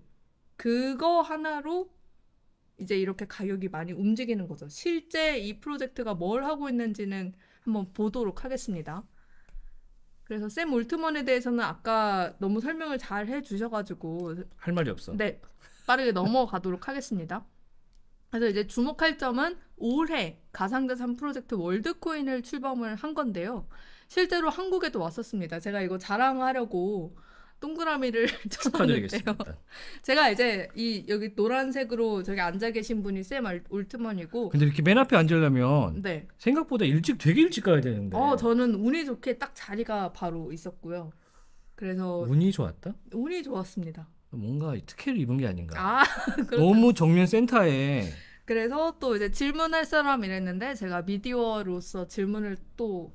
그거 하나로 이제 이렇게 가격이 많이 움직이는 거죠. 실제 이 프로젝트가 뭘 하고 있는지는 한번 보도록 하겠습니다. 그래서 샘 올트먼에 대해서는 아까 너무 설명을 잘 해주셔가지고 할 말이 없어. 네, 빠르게 넘어가도록 하겠습니다. 그래서 이제 주목할 점은 올해 가상자산 프로젝트 월드코인을 출범을 한 건데요. 실제로 한국에도 왔었습니다. 제가 이거 자랑하려고 동그라미를 쳐하드리겠습 제가 이제 이 여기 노란색으로 저기 앉아 계신 분이 쌤 올트먼이고. 근데 이렇게 맨 앞에 앉으려면 네. 생각보다 일찍 되게 일찍 가야 되는데. 어, 저는 운이 좋게 딱 자리가 바로 있었고요. 그래서 운이 좋았다? 운이 좋았습니다. 뭔가 특혜를 입은 게 아닌가. 아, 너무 정면 센터에. 그래서 또 이제 질문할 사람 이랬는데 제가 미디어로서 질문을 또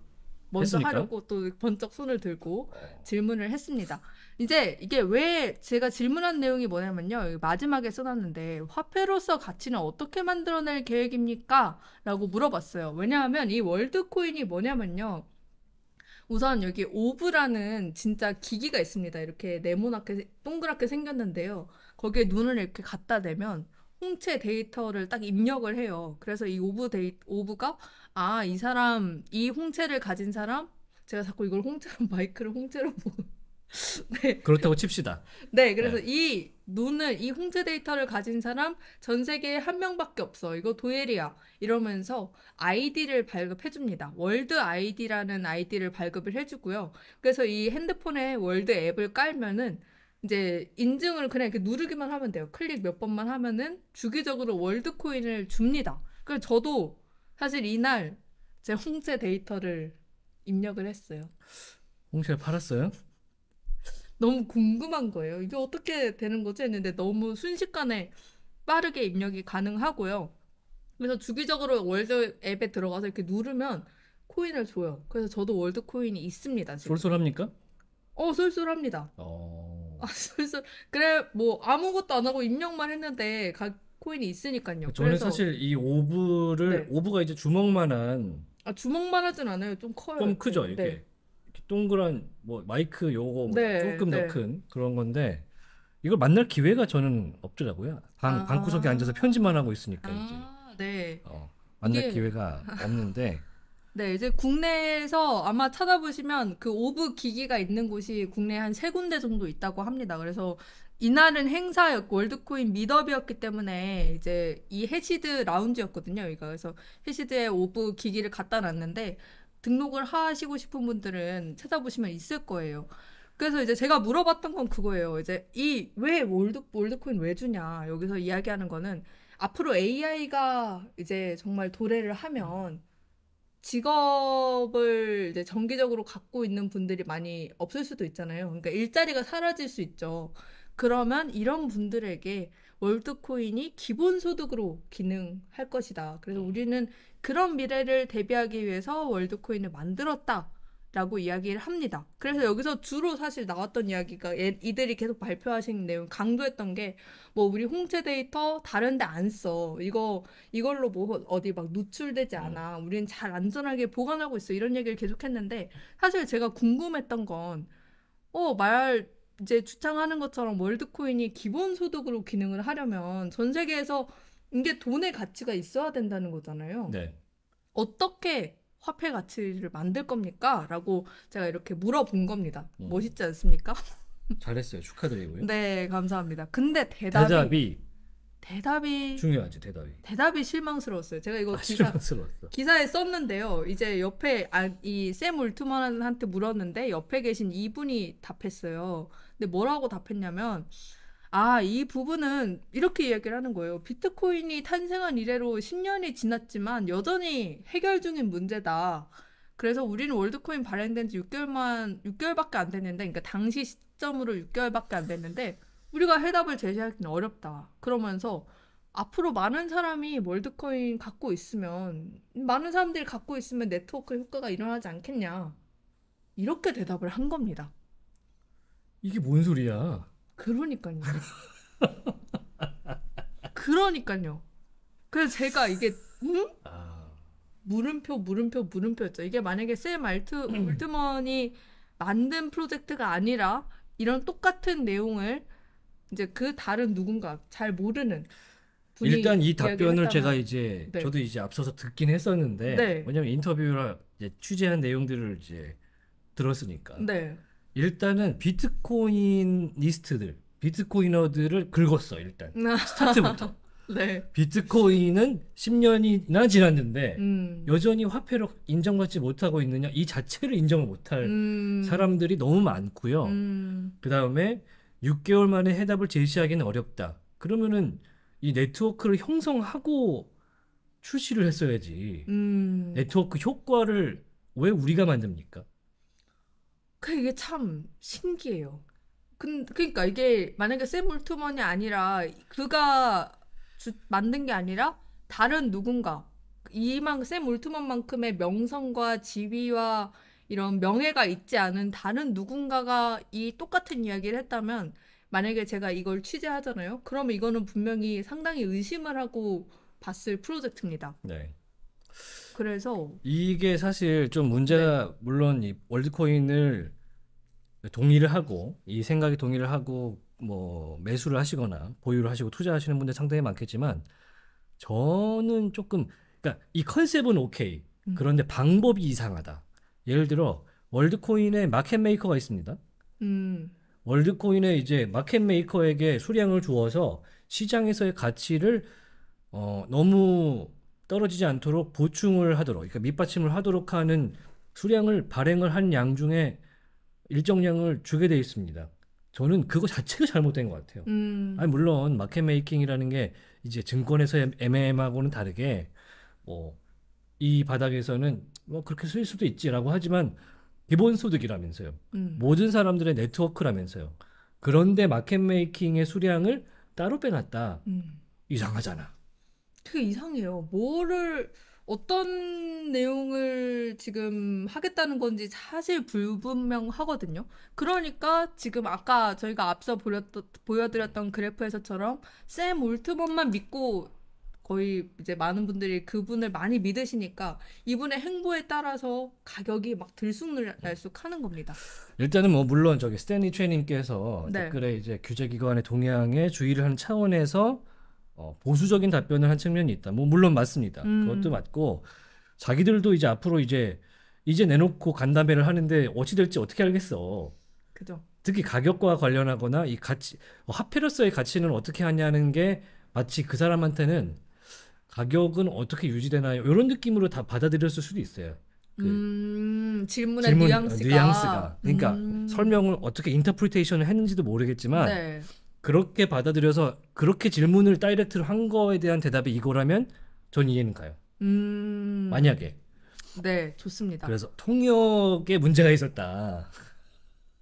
먼저 했으니까? 하려고 또 번쩍 손을 들고 어. 질문을 했습니다. 이제 이게 왜 제가 질문한 내용이 뭐냐면요. 마지막에 써놨는데 화폐로서 가치는 어떻게 만들어낼 계획입니까? 라고 물어봤어요. 왜냐하면 이 월드코인이 뭐냐면요. 우선 여기 오브라는 진짜 기기가 있습니다. 이렇게 네모나게 동그랗게 생겼는데요. 거기에 눈을 이렇게 갖다 대면 홍채 데이터를 딱 입력을 해요. 그래서 이 오브 데이 오브가 아 이 사람 이 홍채를 가진 사람 제가 자꾸 이걸 홍채로 마이크를 홍채로 보고 네. 그렇다고 칩시다. 네, 그래서 네. 이 눈을 이 홍채 데이터를 가진 사람 전 세계에 한 명밖에 없어. 이거 도엘이야. 이러면서 아이디를 발급해 줍니다. 월드 아이디라는 아이디를 발급을 해 주고요. 그래서 이 핸드폰에 월드 앱을 깔면은 이제 인증을 그냥 이렇게 누르기만 하면 돼요. 클릭 몇 번만 하면은 주기적으로 월드코인을 줍니다. 그래서 저도 사실 이날 제 홍채 데이터를 입력을 했어요. 홍채 팔았어요? 너무 궁금한 거예요. 이게 어떻게 되는 거지 했는데 너무 순식간에 빠르게 입력이 가능하고요. 그래서 주기적으로 월드 앱에 들어가서 이렇게 누르면 코인을 줘요. 그래서 저도 월드 코인이 있습니다. 지금. 쏠쏠합니까? 어, 쏠쏠합니다. 어... 아, 슬슬 그래 뭐 아무것도 안 하고 입력만 했는데 각 코인이 있으니까요. 저는 그래서 사실 이 오브를 네. 오브가 이제 주먹만한 아 주먹만 하진 않아요. 좀 커요. 좀 크죠 이렇게. 네. 이렇게 동그란 뭐 마이크 요거 뭐 네, 조금 더큰 네. 그런 건데 이걸 만날 기회가 저는 없더라고요. 방 아. 방구석에 앉아서 편집만 하고 있으니까 아, 이제 네. 어, 만날 이게... 기회가 없는데 네, 이제 국내에서 아마 찾아보시면 그 오브 기기가 있는 곳이 국내 한 세 군데 정도 있다고 합니다. 그래서 이날은 행사였고 월드코인 미더비였기 때문에 이제 이 해시드 라운지였거든요. 여기가 그래서 해시드의 오브 기기를 갖다 놨는데 등록을 하시고 싶은 분들은 찾아보시면 있을 거예요. 그래서 이제 제가 물어봤던 건 그거예요. 이제 이 왜 월드 월드코인 왜 주냐 여기서 이야기하는 거는 앞으로 AI가 이제 정말 도래를 하면 직업을 이제 정기적으로 갖고 있는 분들이 많이 없을 수도 있잖아요. 그러니까 일자리가 사라질 수 있죠. 그러면 이런 분들에게 월드코인이 기본 소득으로 기능할 것이다. 그래서 음. 우리는 그런 미래를 대비하기 위해서 월드코인을 만들었다. 라고 이야기를 합니다. 그래서 여기서 주로 사실 나왔던 이야기가 얘, 이들이 계속 발표하신 내용 강조했던 게 뭐 우리 홍채 데이터 다른데 안 써. 이거 이걸로 뭐 어디 막 노출되지 음. 않아. 우리는 잘 안전하게 보관하고 있어. 이런 얘기를 계속했는데 사실 제가 궁금했던 건어말 이제 주창하는 것처럼 월드코인이 기본 소득으로 기능을 하려면 전 세계에서 이게 돈의 가치가 있어야 된다는 거잖아요. 네. 어떻게 화폐 가치를 만들 겁니까? 라고 제가 이렇게 물어본 겁니다. 음. 멋있지 않습니까? 잘했어요. 축하드리고요. 네, 감사합니다. 근데 대답이, 대답이 대답이 중요하지 대답이 대답이 실망스러웠어요. 제가 이거 아, 기사, 기사에 썼는데요. 이제 옆에 아, 이샘 울트만한테 물었는데 옆에 계신 이분이 답했어요. 근데 뭐라고 답했냐면 아, 이 부분은 이렇게 이야기를 하는 거예요. 비트코인이 탄생한 이래로 10년이 지났지만 여전히 해결 중인 문제다. 그래서 우리는 월드코인 발행된 지 6개월만 6개월밖에 안 됐는데 그러니까 당시 시점으로 6개월밖에 안 됐는데 우리가 해답을 제시하기는 어렵다. 그러면서 앞으로 많은 사람이 월드코인 갖고 있으면 많은 사람들이 갖고 있으면 네트워크 효과가 일어나지 않겠냐. 이렇게 대답을 한 겁니다. 이게 뭔 소리야? 그러니까요. 그러니까요. 그래서 제가 이게 응? 아... 물음표 물음표 물음표였죠. 이게 만약에 샘 알트 올드먼이 음. 만든 프로젝트가 아니라 이런 똑같은 내용을 이제 그 다른 누군가 잘 모르는 일단 이 답변을 했다면, 제가 이제 네. 저도 이제 앞서서 듣긴 했었는데 네. 왜냐면 인터뷰라 취재한 내용들을 이제 들었으니까 네. 일단은 비트코인 리스트들, 비트코이너들을 긁었어 일단 아. 스타트부터. 네. 비트코인은 10년이나 지났는데 음. 여전히 화폐로 인정받지 못하고 있느냐 이 자체를 인정을 못할 음. 사람들이 너무 많고요. 음. 그 다음에 6개월 만에 해답을 제시하기는 어렵다. 그러면은 이 네트워크를 형성하고 출시를 했어야지. 음. 네트워크 효과를 왜 우리가 만듭니까? 그 이게 참 신기해요. 근 그러니까 이게 만약에 샘 울트먼이 아니라 그가 주, 만든 게 아니라 다른 누군가 이만 샘 울트먼만큼의 명성과 지위와 이런 명예가 있지 않은 다른 누군가가 이 똑같은 이야기를 했다면 만약에 제가 이걸 취재하잖아요. 그러면 이거는 분명히 상당히 의심을 하고 봤을 프로젝트입니다. 네. 그래서 이게 사실 좀 문제가 네. 물론 이 월드코인을 동의를 하고 이 생각에 동의를 하고 뭐 매수를 하시거나 보유를 하시고 투자하시는 분들 상당히 많겠지만 저는 조금 그러니까 이 컨셉은 오케이 음. 그런데 음. 방법이 이상하다. 예를 들어 월드코인의 마켓 메이커가 있습니다. 음. 월드코인에 이제 마켓 메이커에게 수량을 주어서 시장에서의 가치를 어, 너무 떨어지지 않도록 보충을 하도록 그러니까 밑받침을 하도록 하는 수량을 발행을 한 양 중에 일정량을 주게 돼 있습니다. 저는 그거 자체가 잘못된 것 같아요. 음. 아니 물론 마켓 메이킹이라는 게 이제 증권에서 MM하고는 다르게 뭐이 바닥에서는 뭐 그렇게 쓸 수도 있지라고 하지만 기본 소득이라면서요. 음. 모든 사람들의 네트워크라면서요. 그런데 마켓 메이킹의 수량을 따로 빼놨다. 음. 이상하잖아. 되게 이상해요. 뭐를 어떤 내용을 지금 하겠다는 건지 사실 불분명하거든요. 그러니까 지금 아까 저희가 앞서 보여드렸던 그래프에서처럼 샘 올트먼만 믿고 거의 이제 많은 분들이 그분을 많이 믿으시니까 이분의 행보에 따라서 가격이 막 들쑥날쑥 하는 겁니다. 일단은 뭐 물론 저기 스탠리 최님께서 네. 댓글에 이제 규제기관의 동향에 주의를 하는 차원에서 어, 보수적인 답변을 한 측면이 있다. 뭐 물론 맞습니다. 음. 그것도 맞고 자기들도 이제 앞으로 이제 이제 내놓고 간담회를 하는데 어찌 될지 어떻게 알겠어. 그죠. 특히 가격과 관련하거나 이 가치 화폐로서의 가치는 어떻게 하냐는 게 마치 그 사람한테는 가격은 어떻게 유지되나요? 이런 느낌으로 다 받아들였을 수도 있어요. 그 음, 질문의 질문, 뉘앙스가. 뉘앙스가. 그러니까 음. 설명을 어떻게 인터프리테이션을 했는지도 모르겠지만 네. 그렇게 받아들여서 그렇게 질문을 다이렉트로 한 거에 대한 대답이 이거라면 전 이해는 가요. 음... 만약에. 네, 좋습니다. 그래서 통역에 문제가 있었다.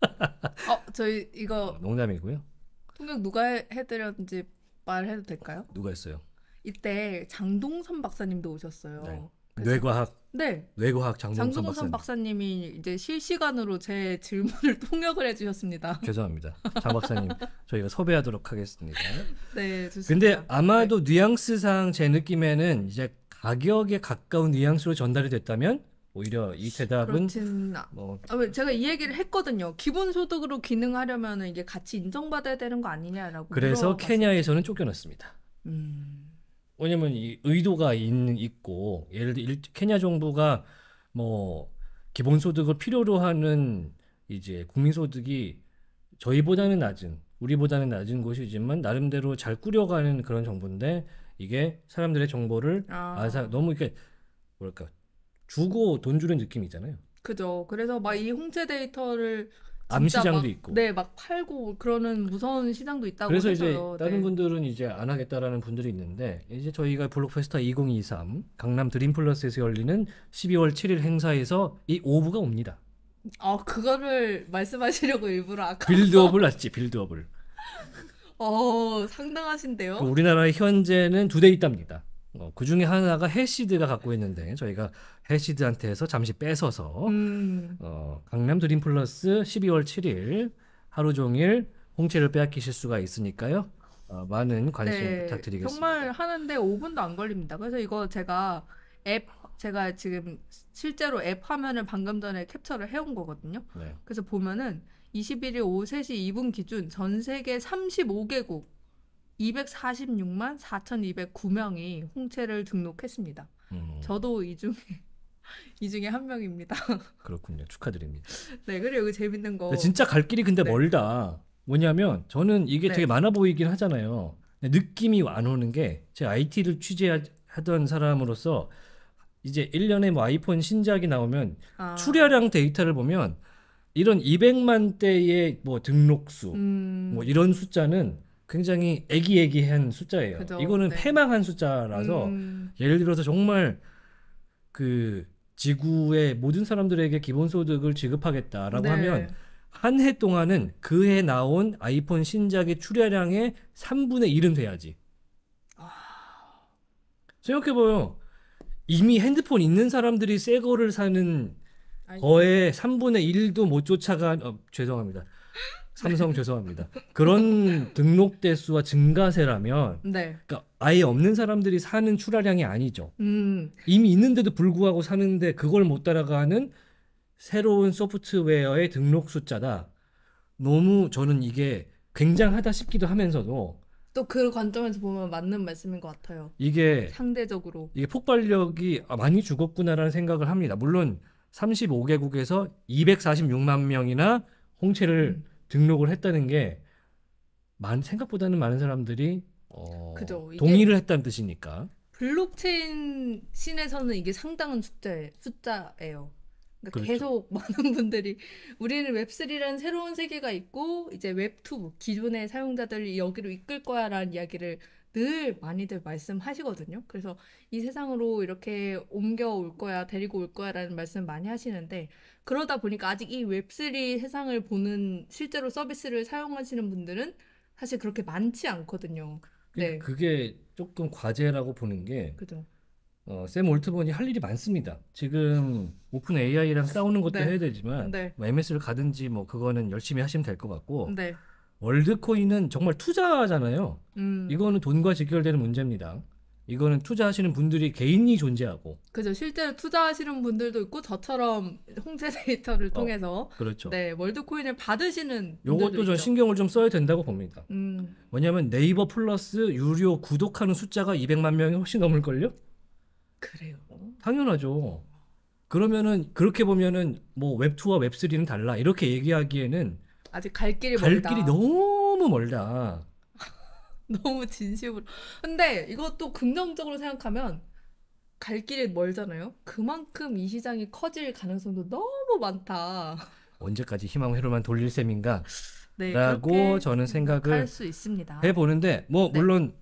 어, 저희 이거 아, 농담이고요. 통역 누가 해, 드렸는지 말해도 될까요? 누가 했어요? 이때 장동선 박사님도 오셨어요. 네. 뇌과학. 네. 뇌과학 장동선 박사님. 박사님이 이제 실시간으로 제 질문을 통역을 해주셨습니다. 죄송합니다. 장 박사님, 저희가 섭외하도록 하겠습니다. 네, 좋습니다. 근데 아마도 네. 뉘앙스상 제 느낌에는 이제 가격에 가까운 뉘앙스로 전달이 됐다면 오히려 이 대답은 뭐 아, 제가 이 얘기를 했거든요. 기본 소득으로 기능하려면 이게 같이 인정받아야 되는 거 아니냐라고. 그래서 케냐에서는 쫓겨났습니다. 음... 왜냐면 이 의도가 있 있고 예를 들어 케냐 정부가 뭐 기본소득을 필요로 하는 이제 국민소득이 저희보다는 낮은 우리보다는 낮은 곳이지만 나름대로 잘 꾸려가는 그런 정부인데 이게 사람들의 정보를 아, 아사, 너무 이렇게 뭐랄까 주고 돈 주는 느낌이잖아요. 그죠. 그래서 막 이 홍채 데이터를 암시장도 막, 있고. 네, 막 팔고 그러는 무서운 시장도 있다고 그래서 해서요. 이제 다른 네. 분들은 이제 안 하겠다라는 분들이 있는데 이제 저희가 블록페스타 2023 강남 드림플러스에서 열리는 12월 7일 행사에서 이 오브가 옵니다. 어, 그거를 말씀하시려고 일부러 아까 빌드업을 놨지, 빌드업을. 어, 상당하신데요. 그 우리나라에 현재는 두 대 있답니다. 어, 그 중에 하나가 해시드가 갖고 있는데 저희가 해시드한테서 잠시 뺏어서 음. 어, 강남 드림 플러스 12월 7일 하루 종일 홍채를 빼앗기실 수가 있으니까요. 어, 많은 관심 네, 부탁드리겠습니다. 정말 하는데 5분도 안 걸립니다. 그래서 이거 제가 앱 제가 지금 실제로 앱 화면을 방금 전에 캡처를 해온 거거든요. 네. 그래서 보면은 21일 오후 3시 2분 기준 전 세계 35개국 246만 4,209명이 홍채를 등록했습니다. 음. 저도 이 중에 이 중에 한 명입니다. 그렇군요. 축하드립니다. 네, 그리고 재밌는 거. 진짜 갈 길이 근데 네. 멀다. 뭐냐면 저는 이게 네. 되게 많아 보이긴 하잖아요. 느낌이 안 오는 게 제 IT를 취재하던 사람으로서 이제 1년에 뭐 아이폰 신작이 나오면 아. 출하량 데이터를 보면 이런 200만 대의 뭐 등록수 음. 뭐 이런 숫자는 굉장히 애기애기한 숫자예요. 그죠, 이거는 네. 패망한 숫자라서 음. 예를 들어서 정말 그 지구의 모든 사람들에게 기본 소득을 지급하겠다라고 네. 하면 한 해 동안은 그 해 나온 아이폰 신작의 출하량의 3분의 1은 돼야지. 아. 생각해봐요. 이미 핸드폰 있는 사람들이 새 거를 사는 거의 3분의 1도 못 쫓아간, 어, 죄송합니다. 삼성 죄송합니다. 그런 등록 대수와 증가세라면 네. 그러니까 아예 없는 사람들이 사는 출하량이 아니죠. 음. 이미 있는데도 불구하고 사는데 그걸 못 따라가는 새로운 소프트웨어의 등록 숫자다. 너무 저는 이게 굉장하다 싶기도 하면서도 또 그 관점에서 보면 맞는 말씀인 것 같아요. 이게 상대적으로 이게 폭발력이 많이 죽었구나라는 생각을 합니다. 물론 35개국에서 246만 명이나 홍채를 음. 등록을 했다는 게 많, 생각보다는 많은 사람들이 어, 그죠. 동의를 했다는 뜻이니까. 블록체인 신에서는 이게 상당한 숫자 숫자예요. 그러니까 그렇죠. 계속 많은 분들이 우리는 웹3라는 새로운 세계가 있고 이제 웹2 기존의 사용자들이 여기로 이끌 거야라는 이야기를 늘 많이들 말씀하시거든요. 그래서 이 세상으로 이렇게 옮겨올 거야, 데리고 올 거야 라는 말씀 많이 하시는데 그러다 보니까 아직 이 웹3 세상을 보는 실제로 서비스를 사용하시는 분들은 사실 그렇게 많지 않거든요. 네. 그게 조금 과제라고 보는 게 그죠. 어, 샘 올트본이 할 일이 많습니다. 지금 오픈 AI랑 싸우는 것도 네. 해야 되지만 네. 뭐 MS를 가든지 뭐 그거는 열심히 하시면 될 것 같고 네. 월드코인은 정말 투자잖아요. 음. 이거는 돈과 직결되는 문제입니다. 이거는 투자하시는 분들이 개인이 존재하고 그죠 실제로 투자하시는 분들도 있고 저처럼 홍채 데이터를 어, 통해서 어, 그렇죠 네 월드코인을 받으시는 요것도 저 신경을 좀 써야 된다고 봅니다 음. 왜냐하면 네이버 플러스 유료 구독하는 숫자가 200만 명이 훨씬 넘을걸요 그래요 당연하죠 그러면은 그렇게 보면은 뭐 웹2와 웹3는 달라 이렇게 얘기하기에는 아직 갈 길이 갈 멀다. 갈 길이 너무 멀다. 너무 진심으로. 근데 이것도 긍정적으로 생각하면 갈 길이 멀잖아요. 그만큼 이 시장이 커질 가능성도 너무 많다. 언제까지 희망 회로만 돌릴 셈인가? 네, 라고 저는 생각을 해 보는데 뭐 네. 물론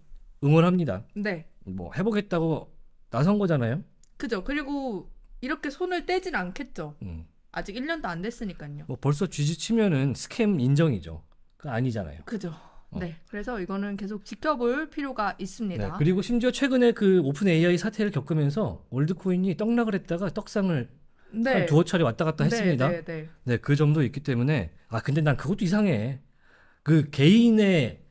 응원합니다. 네. 뭐 해보겠다고 나선 거잖아요. 그죠. 그리고 이렇게 손을 떼진 않겠죠. 음. 아직 1년도 안 됐으니까요. 뭐 벌써 쥐지치면은 스캠 인정이죠. 그 아니잖아요. 그죠. 어. 네, 그래서 이거는 계속 지켜볼 필요가 있습니다. 네, 그리고 심지어 최근에 그 오픈 AI 사태를 겪으면서 월드코인이 떡락을 했다가 떡상을 네. 한 두어 차례 왔다 갔다 네, 했습니다. 네, 네, 네. 네, 그 점도 있기 때문에 아 근데 난 그것도 이상해. 그 개인의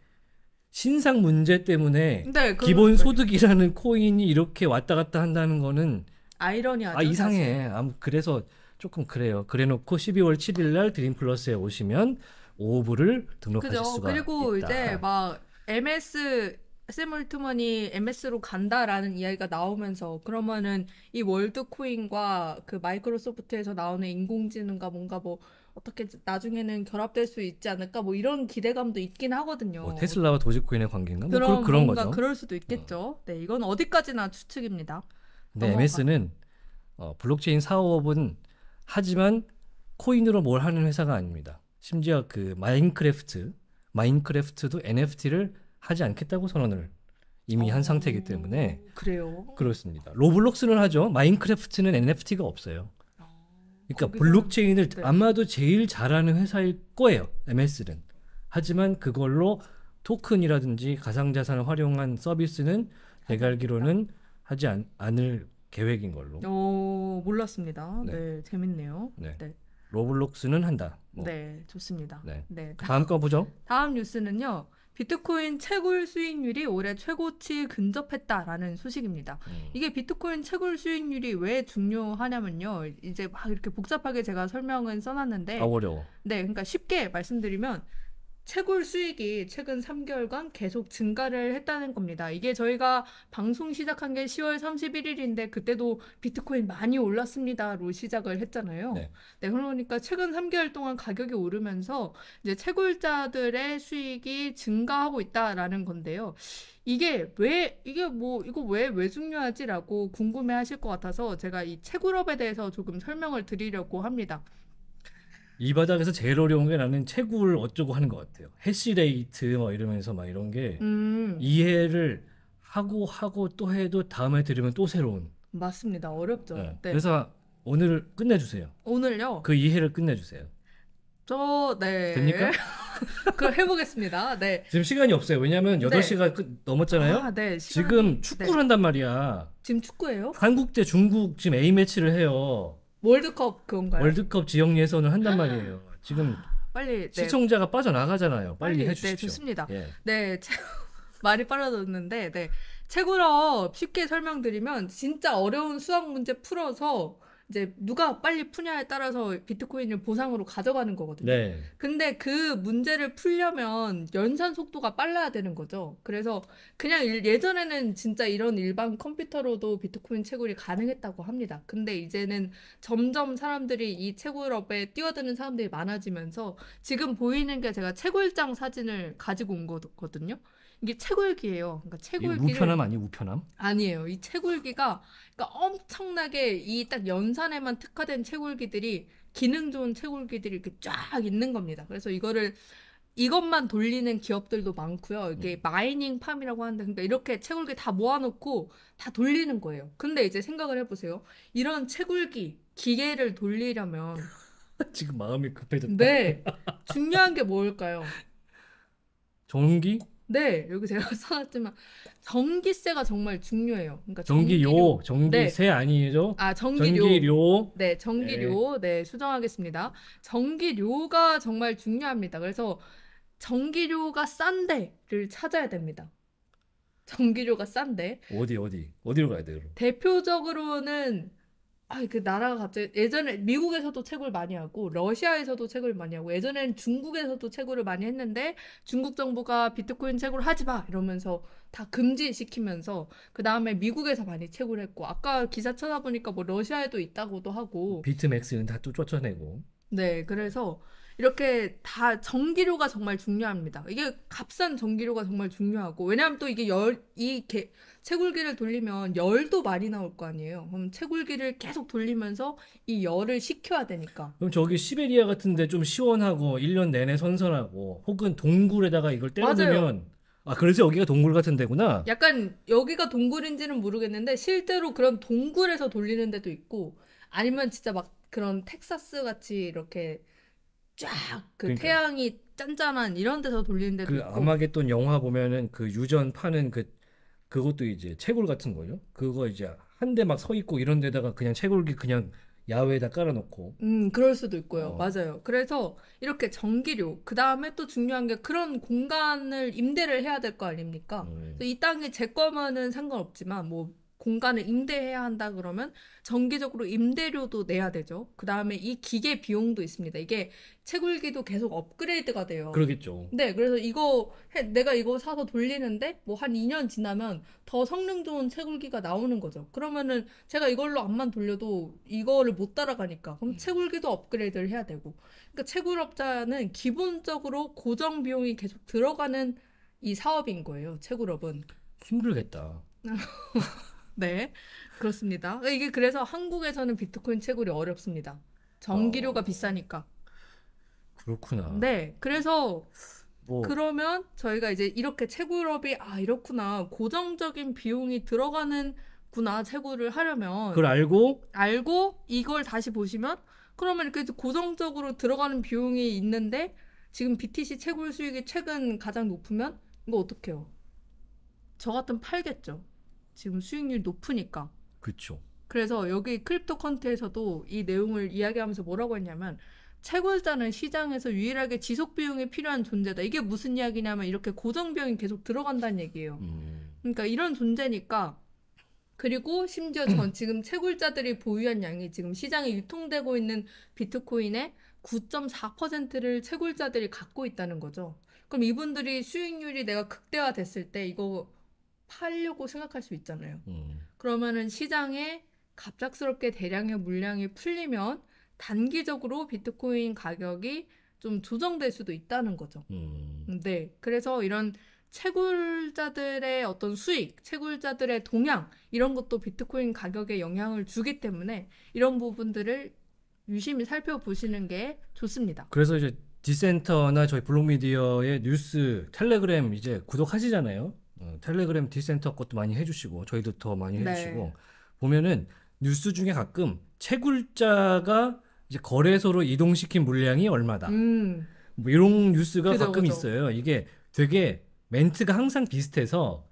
신상 문제 때문에 네, 기본 소득이라는 코인이 이렇게 왔다 갔다 한다는 거는 아이러니하죠. 아 이상해. 사실. 아 그래서 조금 그래요. 그래놓고 12월 7일 날 드림플러스에 오시면 오브를 등록하실 그죠. 수가 그리고 있다. 이제 막 MS 세물트머니 MS로 간다라는 이야기가 나오면서 그러면은 이 월드코인과 그 마이크로소프트에서 나오는 인공지능과 뭔가 뭐 어떻게 나중에는 결합될 수 있지 않을까 뭐 이런 기대감도 있긴 하거든요. 뭐 테슬라와 도지코인의 관계인가? 뭐 그런, 그, 그런 거죠. 그럴 수도 있겠죠. 어. 네, 이건 어디까지나 추측입니다. 네, 데넘어 MS는 어, 블록체인 사업은 하지만 코인으로 뭘 하는 회사가 아닙니다. 심지어 그 마인크래프트, 마인크래프트도 NFT를 하지 않겠다고 선언을 이미 한 상태이기 어, 때문에 그래요. 그렇습니다. 로블록스는 하죠. 마인크래프트는 NFT가 없어요. 아, 그러니까 블록체인을 네. 아마도 제일 잘하는 회사일 거예요. MS는. 하지만 그걸로 토큰이라든지 가상자산을 활용한 서비스는 제가 알기로는 하지 않, 을 계획인 걸로. 어, 몰랐습니다. 네, 네 재밌네요. 네. 네. 로블록스는 한다. 뭐. 네, 좋습니다. 네. 네. 그 다음 거 보죠. 다음 뉴스는요. 비트코인 채굴 수익률이 올해 최고치 근접했다라는 소식입니다. 음. 이게 비트코인 채굴 수익률이 왜 중요하냐면요. 이제 막 이렇게 복잡하게 제가 설명은 써놨는데. 아, 어려워. 네, 그러니까 쉽게 말씀드리면 채굴 수익이 최근 3개월간 계속 증가를 했다는 겁니다. 이게 저희가 방송 시작한 게 10월 31일인데 그때도 비트코인 많이 올랐습니다로 시작을 했잖아요. 네. 네. 그러니까 최근 3개월 동안 가격이 오르면서 이제 채굴자들의 수익이 증가하고 있다라는 건데요. 이게 왜 이게 뭐 이거 왜왜 중요하지라고 궁금해 하실 것 같아서 제가 이 채굴업에 대해서 조금 설명을 드리려고 합니다. 이 바닥에서 제일 어려운 게 나는 채굴 어쩌고 하는 것 같아요. 해시레이트 막 뭐 이러면서 막 이런 게 음. 이해를 하고 하고 또 해도 다음에 들으면 또 새로운. 맞습니다. 어렵죠. 네. 네. 그래서 오늘 끝내주세요. 오늘요? 그 이해를 끝내주세요. 저, 네. 됩니까? 그 해보겠습니다. 네. 지금 시간이 없어요. 왜냐하면 8시가 끝 넘었잖아요. 아, 네. 시간이... 지금 축구를 네. 한단 말이야. 지금 축구예요? 한국 대 중국 지금 A매치를 해요. 월드컵 그건가요? 월드컵 지역 예선을 한단 말이에요. 지금 빨리 네. 시청자가 빠져나가잖아요. 빨리, 빨리 해주시죠. 네, 좋습니다. 예. 네, 말이 빨라졌는데 네. 최고로 쉽게 설명드리면 진짜 어려운 수학 문제 풀어서 이제 누가 빨리 푸냐에 따라서 비트코인을 보상으로 가져가는 거거든요. 네. 근데 그 문제를 풀려면 연산 속도가 빨라야 되는 거죠. 그래서 그냥 예전에는 진짜 이런 일반 컴퓨터로도 비트코인 채굴이 가능했다고 합니다. 근데 이제는 점점 사람들이 이 채굴업에 뛰어드는 사람들이 많아지면서 지금 보이는 게 제가 채굴장 사진을 가지고 온 거거든요. 이게 채굴기예요. 그러니까 채굴기 우편함 아니 우편함? 아니에요. 이 채굴기가 그러니까 엄청나게 이 딱 연산에만 특화된 채굴기들이 기능 좋은 채굴기들이 이렇게 쫙 있는 겁니다. 그래서 이거를 이것만 돌리는 기업들도 많고요. 이게 음. 마이닝 팜이라고 하는데, 그러니까 이렇게 채굴기 다 모아놓고 다 돌리는 거예요. 근데 이제 생각을 해보세요. 이런 채굴기, 기계를 돌리려면. 지금 마음이 급해졌다. 네. 중요한 게 뭘까요? 전기? 네, 여기 제가 써놨지만 전기세가 정말 중요해요. 그러니까 전기료, 전기세 네. 아니죠? 아, 전기료. 전기료. 네, 전기료. 네. 네, 수정하겠습니다. 전기료가 정말 중요합니다. 그래서 전기료가 싼데를 찾아야 됩니다. 전기료가 싼데. 어디 어디 어디로 가야 돼요? 대표적으로는 아, 그 나라가 갑자기 예전에 미국에서도 채굴 많이 하고 러시아에서도 채굴 많이 하고 예전엔 중국에서도 채굴을 많이 했는데 중국 정부가 비트코인 채굴 하지 마 이러면서 다 금지시키면서 그 다음에 미국에서 많이 채굴했고 아까 기사 찾아보니까 뭐 러시아에도 있다고도 하고 비트맥스는 다 쫓아내고 네 그래서 이렇게 다 전기료가 정말 중요합니다. 이게 값싼 전기료가 정말 중요하고 왜냐하면 또 이게 열 이 채굴기를 돌리면 열도 많이 나올 거 아니에요. 그럼 채굴기를 계속 돌리면서 이 열을 식혀야 되니까. 그럼 저기 시베리아 같은데 좀 시원하고 1년 내내 선선하고 혹은 동굴에다가 이걸 때려놓으면 아 그래서 여기가 동굴 같은 데구나. 약간 여기가 동굴인지는 모르겠는데 실제로 그런 동굴에서 돌리는 데도 있고 아니면 진짜 막 그런 텍사스 같이 이렇게 쫙그 그러니까. 태양이 짠짠한 이런 데서 돌리는 데도 그 있고. 아마겟돈 영화 보면은 그 유전 파는 그 그것도 이제 채굴 같은 거죠. 그거 이제 한 대 막 서 있고 이런 데다가 그냥 채굴기 그냥 야외에다 깔아놓고. 음, 그럴 수도 있고요. 어. 맞아요. 그래서 이렇게 전기료, 그 다음에 또 중요한 게 그런 공간을 임대를 해야 될 거 아닙니까? 음. 이 땅이 제 거면은 상관없지만, 뭐, 공간을 임대해야 한다 그러면 정기적으로 임대료도 내야 되죠. 그 다음에 이 기계 비용도 있습니다. 이게 채굴기도 계속 업그레이드가 돼요. 그러겠죠. 네, 그래서 이거 해, 내가 이거 사서 돌리는데 뭐 한 2년 지나면 더 성능 좋은 채굴기가 나오는 거죠. 그러면은 제가 이걸로 암만 돌려도 이거를 못 따라가니까 그럼 음. 채굴기도 업그레이드를 해야 되고. 그러니까 채굴업자는 기본적으로 고정 비용이 계속 들어가는 이 사업인 거예요. 채굴업은 힘들겠다. 네. 그렇습니다. 이게 그래서 한국에서는 비트코인 채굴이 어렵습니다. 전기료가 어. 비싸니까. 그렇구나. 네. 그래서 뭐. 그러면 저희가 이제 이렇게 채굴업이 아 이렇구나 고정적인 비용이 들어가는구나 채굴을 하려면 그걸 알고 알고 이걸 다시 보시면 그러면 이렇게 고정적으로 들어가는 비용이 있는데 지금 BTC 채굴 수익이 최근 가장 높으면 이거 어떡해요? 저 같은 팔겠죠. 지금 수익률 높으니까. 그렇죠. 그래서 여기 크립토 컨트에서도 이 내용을 이야기하면서 뭐라고 했냐면 채굴자는 시장에서 유일하게 지속 비용이 필요한 존재다. 이게 무슨 이야기냐면 이렇게 고정 비용이 계속 들어간다는 얘기예요. 음. 그러니까 이런 존재니까 그리고 심지어 전 지금 채굴자들이 보유한 양이 지금 시장에 유통되고 있는 비트코인의 9.4%를 채굴자들이 갖고 있다는 거죠. 그럼 이분들이 수익률이 내가 극대화됐을 때 이거 팔려고 생각할 수 있잖아요. 음. 그러면은 시장에 갑작스럽게 대량의 물량이 풀리면 단기적으로 비트코인 가격이 좀 조정될 수도 있다는 거죠. 음. 음. 네. 그래서 이런 채굴자들의 어떤 수익, 채굴자들의 동향, 이런 것도 비트코인 가격에 영향을 주기 때문에 이런 부분들을 유심히 살펴보시는 게 좋습니다. 그래서 이제 디센터나 저희 블록미디어의 뉴스, 텔레그램 이제 구독하시잖아요. 어, 텔레그램 디센터 것도 많이 해주시고 저희도 더 많이 네. 해주시고 네. 보면은 뉴스 중에 가끔 채굴자가 이제 거래소로 이동시킨 물량이 얼마다 음. 뭐 이런 뉴스가 그죠, 가끔 그죠. 있어요. 이게 되게 멘트가 항상 비슷해서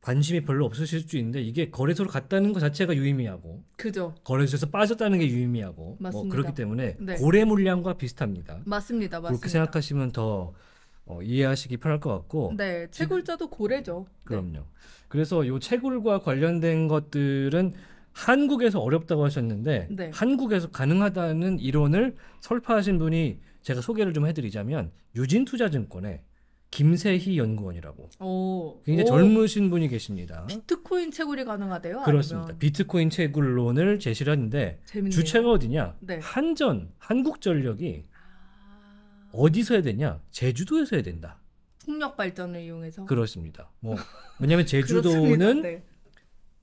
관심이 별로 없으실 수 있는데 이게 거래소로 갔다는 것 자체가 유의미하고 그죠. 거래소에서 빠졌다는 게 유의미하고 뭐 맞습니다. 뭐 그렇기 때문에 네. 고래 물량과 비슷합니다. 맞습니다. 맞습니다. 그렇게 생각하시면 더 어, 이해하시기 편할 것 같고. 네, 채굴자도 고래죠. 네. 그럼요. 네. 그래서 요 채굴과 관련된 것들은 한국에서 어렵다고 하셨는데 네. 한국에서 가능하다는 이론을 설파하신 분이 제가 소개를 좀 해드리자면 유진투자증권의 김세희 연구원이라고 오, 굉장히 오. 젊으신 분이 계십니다. 비트코인 채굴이 가능하대요? 그렇습니다. 아니면... 비트코인 채굴론을 제시를 하는데 주체가 어디냐? 네. 한전 한국전력이 어디서 해야 되냐? 제주도에서 해야 된다. 풍력 발전을 이용해서. 그렇습니다. 뭐왜냐면 제주도는 네.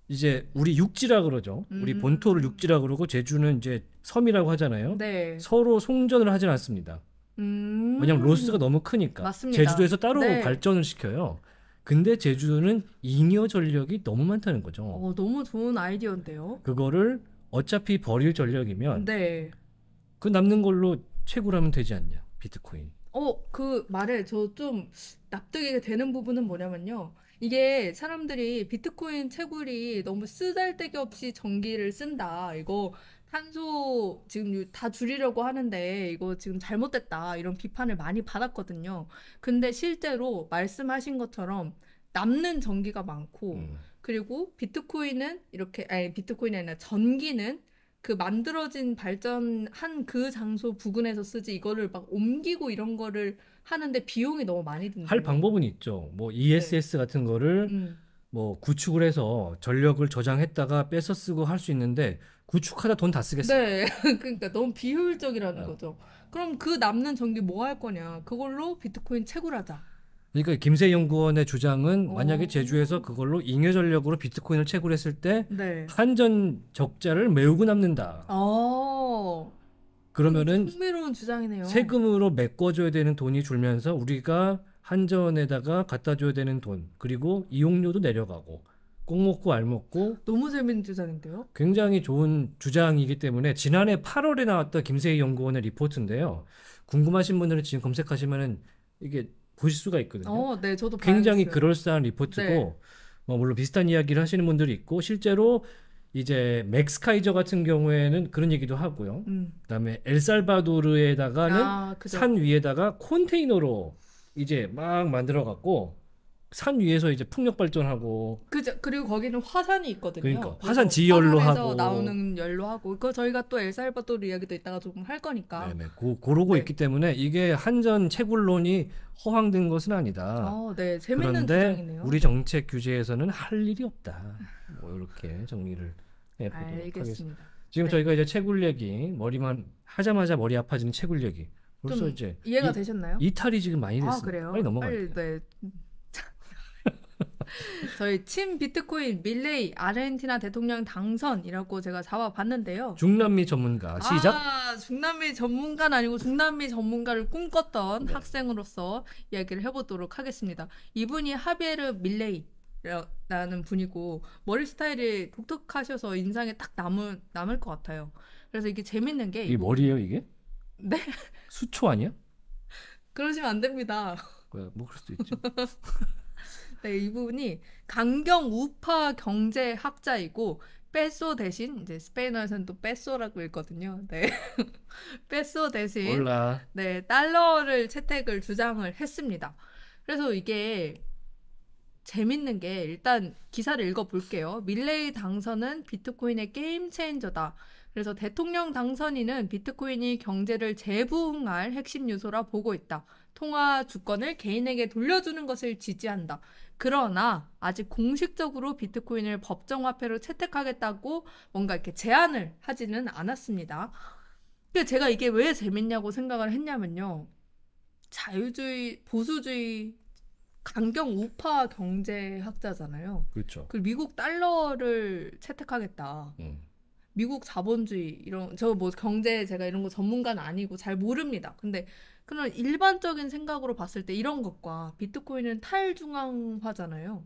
이제 우리 육지라 그러죠. 음. 우리 본토를 육지라 그러고 제주는 이제 섬이라고 하잖아요. 네. 서로 송전을 하진 않습니다. 음. 왜냐면 로스가 너무 크니까. 맞습니다. 제주도에서 따로 네. 발전을 시켜요. 근데 제주도는 잉여 전력이 너무 많다는 거죠. 어, 너무 좋은 아이디어인데요. 그거를 어차피 버릴 전력이면 네. 그 남는 걸로 채굴하면 되지 않냐. 비트코인. 어, 그 말에 저 좀 납득이 되는 부분은 뭐냐면요. 이게 사람들이 비트코인 채굴이 너무 쓰잘데기 없이 전기를 쓴다. 이거 탄소 지금 다 줄이려고 하는데 이거 지금 잘못됐다. 이런 비판을 많이 받았거든요. 근데 실제로 말씀하신 것처럼 남는 전기가 많고 음. 그리고 비트코인은 이렇게 아니 비트코인이 아니라 전기는 그 만들어진 발전한 그 장소 부근에서 쓰지 이거를 막 옮기고 이런 거를 하는데 비용이 너무 많이 든다. 할 방법은 있죠. 뭐 ESS 네. E 같은 거를 음. 뭐 구축을 해서 전력을 저장했다가 뺏어 쓰고 할 수 있는데 구축하다 돈 다 쓰겠어요. 네. 그러니까 너무 비효율적이라는 네. 거죠. 그럼 그 남는 전기 뭐 할 거냐? 그걸로 비트코인 채굴하자. 그러니까 김세 연구원의 주장은 만약에 제주에서 그걸로 잉여 전력으로 비트코인을 채굴했을 때 네. 한전 적자를 메우고 남는다. 어. 그러면은 흥미로운 주장이네요. 세금으로 메꿔줘야 되는 돈이 줄면서 우리가 한전에다가 갖다 줘야 되는 돈 그리고 이용료도 내려가고 꼭 먹고 알 먹고 너무 재밌는 주장인데요. 굉장히 좋은 주장이기 때문에 지난해 8월에 나왔던 김세희 연구원의 리포트인데요. 궁금하신 분들은 지금 검색하시면은 이게 보실 수가 있거든요. 어, 네, 저도 굉장히 봐야겠어요. 그럴싸한 리포트고 네. 뭐 물론 비슷한 이야기를 하시는 분들이 있고 실제로 이제 맥스 카이저 같은 경우에는 그런 얘기도 하고요. 음. 그다음에 엘살바도르에다가는 아, 산 위에다가 콘테이너로 이제 막 만들어 갖고 산 위에서 이제 풍력 발전하고 그죠 그리고 거기는 화산이 있거든요. 그러니까 화산 지열로 하고 나오는 열로 하고 그거 저희가 또 엘살바도르 이야기도 이따가 조금 할 거니까. 네네 고, 그러고 네. 있기 때문에 이게 한전 채굴론이 허황된 것은 아니다. 아, 네 재밌는 주장이네요. 우리 정책 규제에서는 할 일이 없다. 뭐 이렇게 정리를 해보도록 알겠습니다. 하겠습니다. 지금 네. 저희가 이제 채굴 얘기 머리만 하자마자 머리 아파지는 채굴 얘기 벌써 이제 이해가 이, 되셨나요? 이탈이 지금 많이 됐어요. 아, 빨리 넘어가요. 네. 저희 침 비트코인 밀레이 아르헨티나 대통령 당선이라고 제가 잡아봤는데요. 중남미 전문가 아, 시작. 아, 중남미 전문가는 아니고 중남미 전문가를 꿈꿨던 네. 학생으로서 이야기를 해보도록 하겠습니다. 이분이 하비에르 밀레이 라는 분이고 머리 스타일이 독특하셔서 인상에 딱 남을 남을 것 같아요. 그래서 이게 재밌는 게 이 머리예요 이게? 네. 수초 아니야? 그러시면 안 됩니다. 뭐 그럴 수도 있죠. 네, 이분이 강경 우파 경제학자이고 빼소 대신 이제 스페인어에서는 또 빼소라고 읽거든요. 네. 빼소 대신 몰라. 네, 달러를 채택을 주장을 했습니다. 그래서 이게 재밌는 게 일단 기사를 읽어 볼게요. 밀레이 당선은 비트코인의 게임 체인저다. 그래서 대통령 당선인은 비트코인이 경제를 재부흥할 핵심 요소라 보고 있다. 통화 주권을 개인에게 돌려주는 것을 지지한다. 그러나 아직 공식적으로 비트코인을 법정 화폐로 채택하겠다고 뭔가 이렇게 제안을 하지는 않았습니다. 그 제가 이게 왜 재밌냐고 생각을 했냐면요. 자유주의, 보수주의 강경 우파 경제학자잖아요. 그렇죠. 그 미국 달러를 채택하겠다. 음. 미국 자본주의 이런 저 뭐 경제 제가 이런 거 전문가는 아니고 잘 모릅니다. 근데 그럼 일반적인 생각으로 봤을 때 이런 것과 비트코인은 탈중앙화잖아요.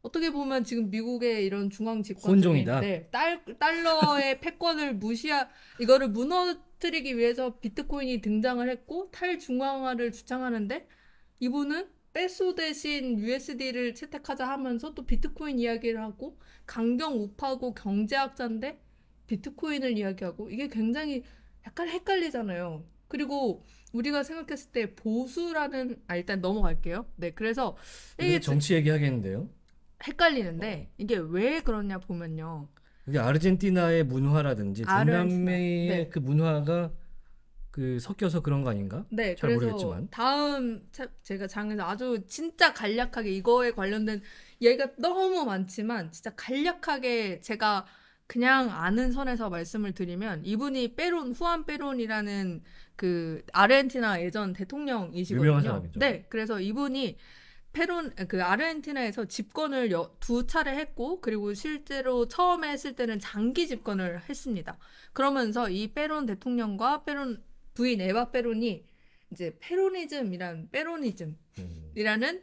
어떻게 보면 지금 미국의 이런 중앙 집권인데 달 네, 달러의 패권을 무시하 이거를 무너뜨리기 위해서 비트코인이 등장을 했고 탈중앙화를 주창하는데 이분은 빼소 대신 USD를 채택하자 하면서 또 비트코인 이야기를 하고 강경 우파고 경제학자인데 비트코인을 이야기하고 이게 굉장히 약간 헷갈리잖아요. 그리고 우리가 생각했을 때 보수라는 아 일단 넘어갈게요. 네, 그래서 이게 정치 얘기하겠는데요. 헷갈리는데 어. 이게 왜 그러냐 보면요. 이게 아르헨티나의 문화라든지 아남아의 네. 그 문화가 그 섞여서 그런 거 아닌가? 네, 잘 그래서 모르겠지만. 다음 제가 장에서 아주 진짜 간략하게 이거에 관련된 얘기가 너무 많지만 진짜 간략하게 제가 그냥 아는 선에서 말씀을 드리면 이분이 페론, 후안 페론이라는 그 아르헨티나 예전 대통령이시거든요. 네, 그래서 이분이 페론 그 아르헨티나에서 집권을 여, 두 차례 했고 그리고 실제로 처음에 했을 때는 장기 집권을 했습니다. 그러면서 이 페론 대통령과 페론 부인 에바 페론이 이제 페로니즘이란 페로니즘이라는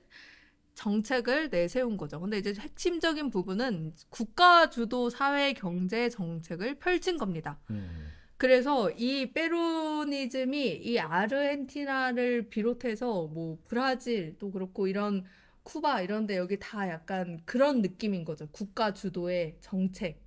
정책을 내세운 거죠. 근데 이제 핵심적인 부분은 국가 주도 사회 경제 정책을 펼친 겁니다. 음. 그래서 이페루니즘이이 아르헨티나를 비롯해서 뭐 브라질도 그렇고 이런 쿠바 이런데 여기 다 약간 그런 느낌인 거죠. 국가 주도의 정책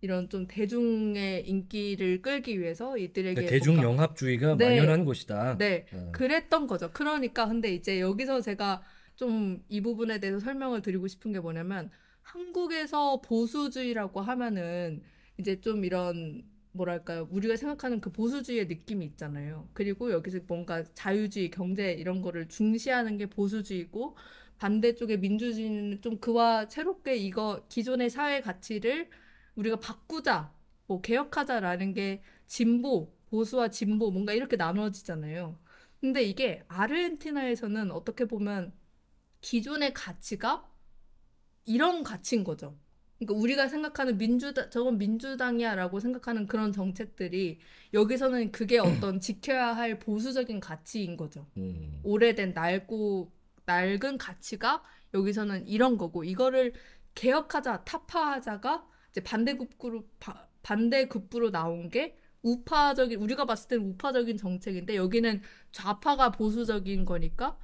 이런 좀 대중의 인기를 끌기 위해서 이들에게 그러니까 대중 영합주의가 네. 만연한 곳이다. 네, 어. 그랬던 거죠. 그러니까 근데 이제 여기서 제가 좀 이 부분에 대해서 설명을 드리고 싶은 게 뭐냐면 한국에서 보수주의라고 하면은 이제 좀 이런 뭐랄까요 우리가 생각하는 그 보수주의의 느낌이 있잖아요. 그리고 여기서 뭔가 자유주의, 경제 이런 거를 중시하는 게 보수주의고 반대쪽에 민주주의는 좀 그와 새롭게 이거 기존의 사회 가치를 우리가 바꾸자, 뭐 개혁하자라는 게 진보, 보수와 진보 뭔가 이렇게 나눠지잖아요. 근데 이게 아르헨티나에서는 어떻게 보면 기존의 가치가 이런 가치인 거죠. 그러니까 우리가 생각하는 민주당 저건 민주당이야라고 생각하는 그런 정책들이 여기서는 그게 어떤 지켜야 할 보수적인 가치인 거죠. 음. 오래된 낡고 낡은 가치가 여기서는 이런 거고 이거를 개혁하자 타파하자가 이제 반대급부로 반대급부로 나온 게 우파적인 우리가 봤을 때는 우파적인 정책인데 여기는 좌파가 보수적인 거니까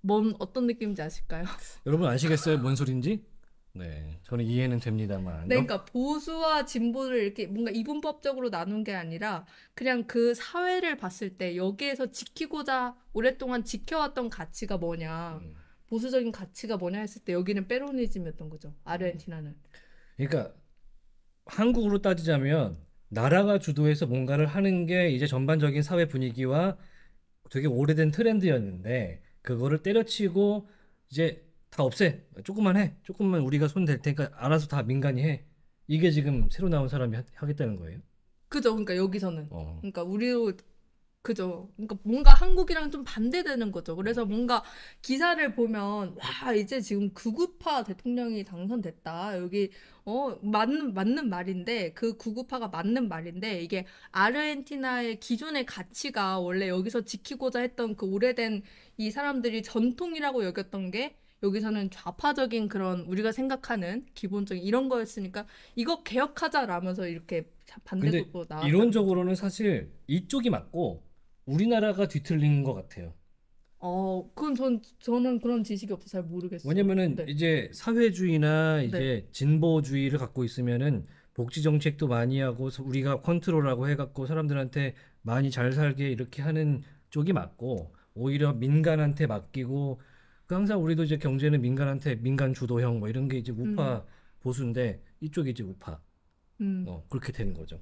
뭔 어떤 느낌인지 아실까요? 여러분 아시겠어요? 뭔 소린지? 네, 저는 이해는 됩니다만. 네, 그러니까 보수와 진보를 이렇게 뭔가 이분법적으로 나눈 게 아니라 그냥 그 사회를 봤을 때 여기에서 지키고자 오랫동안 지켜왔던 가치가 뭐냐, 음. 보수적인 가치가 뭐냐 했을 때 여기는 페로니즘이었던 거죠. 아르헨티나는. 그러니까 한국으로 따지자면 나라가 주도해서 뭔가를 하는 게 이제 전반적인 사회 분위기와 되게 오래된 트렌드였는데 그거를 때려치고 이제 다 없애. 조금만 해. 조금만 우리가 손 댈 테니까 알아서 다 민간이 해. 이게 지금 새로 나온 사람이 하, 겠다는 거예요. 그죠. 그러니까 여기서는. 어. 그러니까 우리로 그죠. 그러니까 뭔가 한국이랑 좀 반대되는 거죠. 그래서 뭔가 기사를 보면 와 이제 지금 구급파 대통령이 당선됐다. 여기 어 맞는 맞는 말인데 그구급파가 맞는 말인데 이게 아르헨티나의 기존의 가치가 원래 여기서 지키고자 했던 그 오래된 이 사람들이 전통이라고 여겼던 게 여기서는 좌파적인 그런 우리가 생각하는 기본적인 이런 거였으니까 이거 개혁하자라면서 이렇게 반대쪽으로 나 이론적으로는 사실 이쪽이 맞고 우리나라가 뒤틀린 것 같아요. 어, 그건 전 저는 그런 지식이 없어 서잘 모르겠어요. 왜냐면은 네. 이제 사회주의나 이제 네. 진보주의를 갖고 있으면은 복지 정책도 많이 하고 우리가 컨트롤하고 해갖고 사람들한테 많이 잘 살게 이렇게 하는 쪽이 맞고 오히려 민간한테 맡기고 그 항상 우리도 이제 경제는 민간한테 민간 주도형 뭐 이런 게 이제 우파 음. 보수인데 이쪽이 이제 우파. 음. 어, 그렇게 되는 거죠.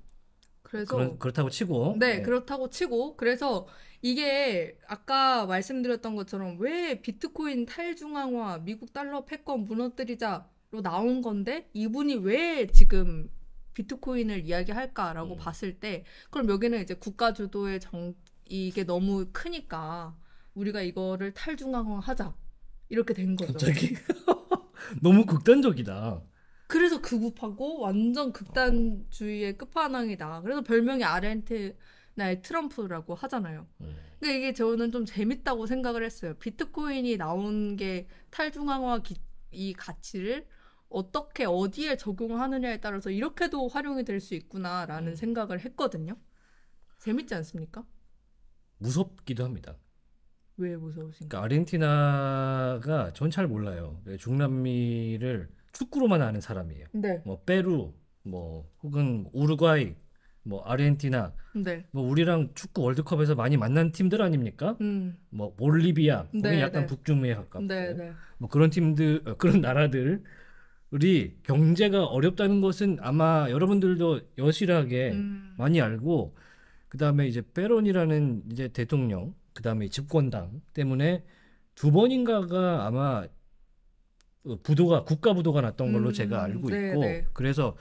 그래서 그런, 그렇다고 치고 네, 네, 그렇다고 치고 그래서 이게 아까 말씀드렸던 것처럼 왜 비트코인 탈중앙화 미국 달러 패권 무너뜨리자로 나온 건데 이분이 왜 지금 비트코인을 이야기할까라고 음. 봤을 때 그럼 여기는 이제 국가 주도의 정 이게 너무 크니까 우리가 이거를 탈중앙화하자 이렇게 된 거죠. 갑자기 너무 극단적이다. 그래서 극우파고 완전 극단주의의 끝판왕이다. 그래서 별명이 아르헨티나의 트럼프라고 하잖아요. 음. 네. 근데 그러니까 이게 저는 좀 재밌다고 생각을 했어요. 비트코인이 나온 게 탈중앙화 기, 이 가치를 어떻게 어디에 적용하느냐에 따라서 이렇게도 활용이 될 수 있구나라는 음. 생각을 했거든요. 재밌지 않습니까? 무섭기도 합니다. 왜무서우신가그 그러니까 아르헨티나가 전 잘 몰라요. 중남미를 축구로만 아는 사람이에요. 네. 뭐 페루, 뭐 혹은 우루과이, 뭐 아르헨티나, 네. 뭐 우리랑 축구 월드컵에서 많이 만난 팀들 아닙니까? 음. 뭐 볼리비아, 네, 약간 네. 북중미에 가깝고, 네, 네. 뭐 그런 팀들, 어, 그런 나라들. 우리 경제가 어렵다는 것은 아마 여러분들도 여실하게 음. 많이 알고 그다음에 이제 페론이라는 이제 대통령 그 다음에 집권당 때문에 두 번인가가 아마 부도가 국가 부도가 났던 걸로 음, 제가 알고 네, 있고 네 그래서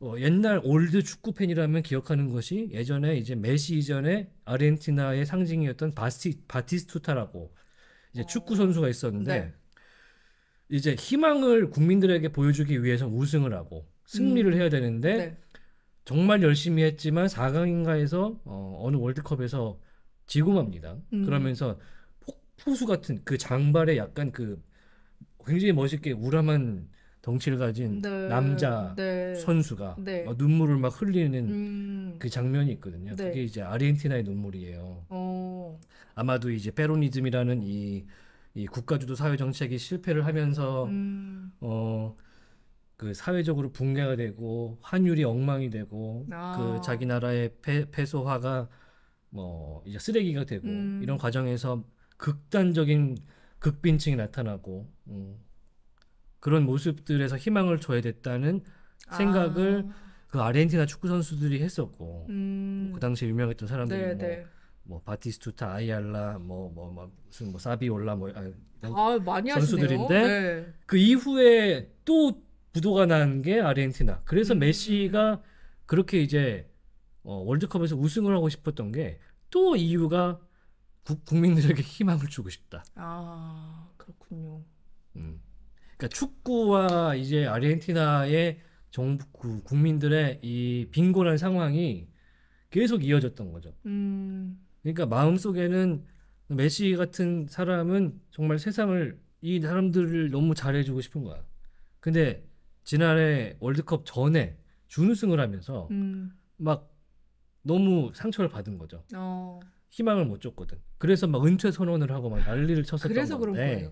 어, 옛날 올드 축구 팬이라면 기억하는 것이 예전에 이제 메시 이전에 아르헨티나의 상징이었던 바스티 바티스투타라고 이제 어. 축구 선수가 있었는데 네. 이제 희망을 국민들에게 보여주기 위해서 우승을 하고 승리를 음. 해야 되는데 네. 정말 열심히 했지만 4강인가에서 어, 어느 월드컵에서 지구마니다 음. 그러면서 폭포수 같은 그 장발에 약간 그 굉장히 멋있게 우람한 덩치를 가진 네. 남자 네. 선수가 네. 막 눈물을 막 흘리는 음. 그 장면이 있거든요. 네. 그게 이제 아르헨티나의 눈물이에요. 어. 아마도 이제 페로니즘이라는 이, 이 국가주도 사회 정책이 실패를 하면서 음. 어. 그 사회적으로 붕괴가 되고 환율이 엉망이 되고 아. 그 자기 나라의 페, 페소화가 뭐 이제 쓰레기가 되고 음. 이런 과정에서 극단적인 극빈층이 나타나고 음, 그런 모습들에서 희망을 줘야 됐다는 아. 생각을 아. 그 아르헨티나 축구 선수들이 했었고 뭐 음. 그 당시에 유명했던 사람들이 네, 뭐, 네. 뭐, 바티스투타, 아이알라, 뭐뭐 뭐, 뭐, 무슨 뭐 사비올라 뭐 아, 많이 선수들인데 네. 그 이후에 또 부도가 난 게 아르헨티나. 그래서 음. 메시가 그렇게 이제 어, 월드컵에서 우승을 하고 싶었던 게 또 이유가 국, 민들에게 희망을 주고 싶다. 아 그렇군요. 음, 그러니까 축구와 이제 아르헨티나의 정부 국민들의 이 빈곤한 상황이 계속 이어졌던 거죠. 음. 그러니까 마음 속에는 메시 같은 사람은 정말 세상을 이 사람들을 너무 잘해주고 싶은 거야. 근데 지난해 월드컵 전에 준우승을 하면서 음. 막 너무 상처를 받은 거죠. 어. 희망을 못 줬거든. 그래서 막 은퇴 선언을 하고 막 난리를 쳤었던 그래서 그런 거예요.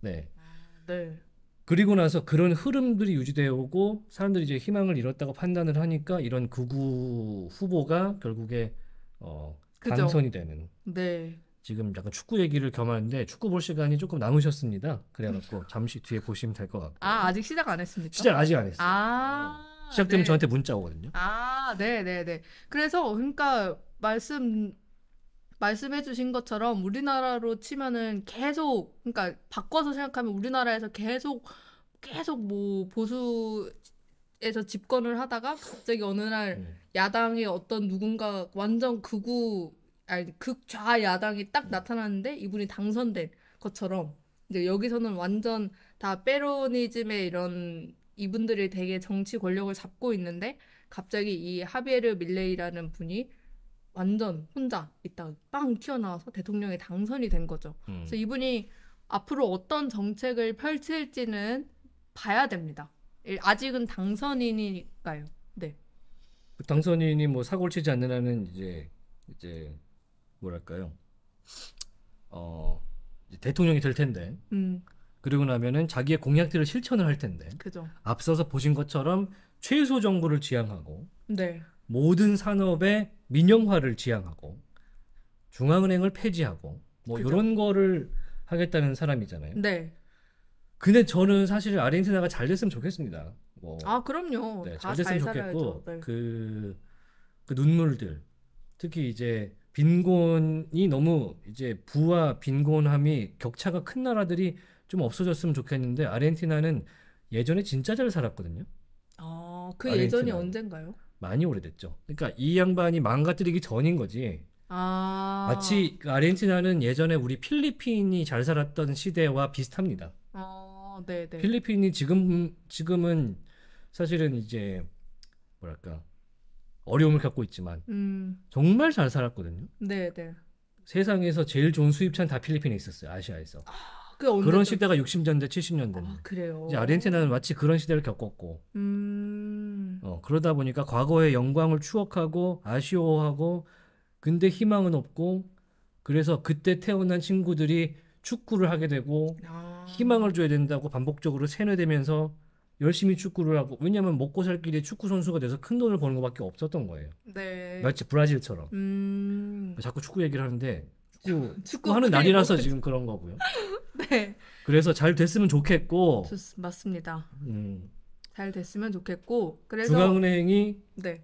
네. 아, 네. 그리고 나서 그런 흐름들이 유지되어 오고 사람들이 이제 희망을 잃었다고 판단을 하니까 이런 구구 후보가 결국에 어 그죠. 당선이 되는. 네. 지금 약간 축구 얘기를 겸하는데 축구 볼 시간이 조금 남으셨습니다. 그래갖고 잠시 뒤에 보시면 될 것 같고. 아 아직 시작 안 했습니까? 시작 아직 안 했어요. 아. 시작되면 네. 저한테 문자 오거든요. 아, 네, 네, 네. 그래서 그러니까 말씀 말씀해주신 것처럼 우리나라로 치면은 계속 그러니까 바꿔서 생각하면 우리나라에서 계속 계속 뭐 보수 에서 집권을 하다가 갑자기 어느 날 네. 야당의 어떤 누군가 완전 극우 아니 극좌 야당이 딱 나타났는데 이분이 당선된 것처럼 이제 여기서는 완전 다 페로니즘의 이런 이분들이 되게 정치 권력을 잡고 있는데 갑자기 이 하비에르 밀레이라는 분이 완전 혼자 있다 가빵 튀어나와서 대통령에 당선이 된 거죠. 음. 그래서 이분이 앞으로 어떤 정책을 펼칠지는 봐야 됩니다. 아직은 당선인이니까요. 네. 그 당선인이 뭐 사고를 치지 않는 한은 이제 이제 뭐랄까요? 어 이제 대통령이 될 텐데. 음. 그리고 나면은 자기의 공약들을 실천을 할 텐데. 그죠. 앞서서 보신 것처럼 최소 정부를 지향하고 네. 모든 산업의 민영화를 지향하고 중앙은행을 폐지하고 뭐그 이런 거를 하겠다는 사람이잖아요. 네. 근데 저는 사실 아르헨티나가 잘 됐으면 좋겠습니다. 뭐, 아 그럼요. 네, 잘 됐으면 잘 좋겠고 네. 그, 그 눈물들 특히 이제 빈곤이 너무 이제 부와 빈곤함이 격차가 큰 나라들이 좀 없어졌으면 좋겠는데 아르헨티나는 예전에 진짜 잘 살았거든요. 아, 그 예전이 언젠가요? 많이 오래됐죠. 그러니까 이 양반이 망가뜨리기 전인 거지. 아. 마치 그 아르헨티나는 예전에 우리 필리핀이 잘 살았던 시대와 비슷합니다. 아, 네, 네. 필리핀이 지금 지금은 사실은 이제 뭐랄까 어려움을 겪고 있지만 음. 정말 잘 살았거든요. 네, 네. 세상에서 제일 좋은 수입차는 다 필리핀에 있었어요. 아시아에서. 아. 그런 시대가 60년대, 70년대. 아, 그래요. 이제 아르헨티나는 마치 그런 시대를 겪었고. 음... 어, 그러다 보니까 과거의 영광을 추억하고 아쉬워하고 근데 희망은 없고 그래서 그때 태어난 친구들이 축구를 하게 되고 아... 희망을 줘야 된다고 반복적으로 세뇌되면서 열심히 축구를 하고 왜냐하면 먹고 살 길이 축구 선수가 돼서 큰 돈을 버는 것밖에 없었던 거예요. 네. 마치 브라질처럼. 음... 자꾸 축구 얘기를 하는데 축구, 그 축구 하는 날이라서 지금 그런 거고요. 네. 그래서 잘 됐으면 좋겠고. 좋, 맞습니다. 음. 잘 됐으면 좋겠고. 그래서 중앙은행이 네.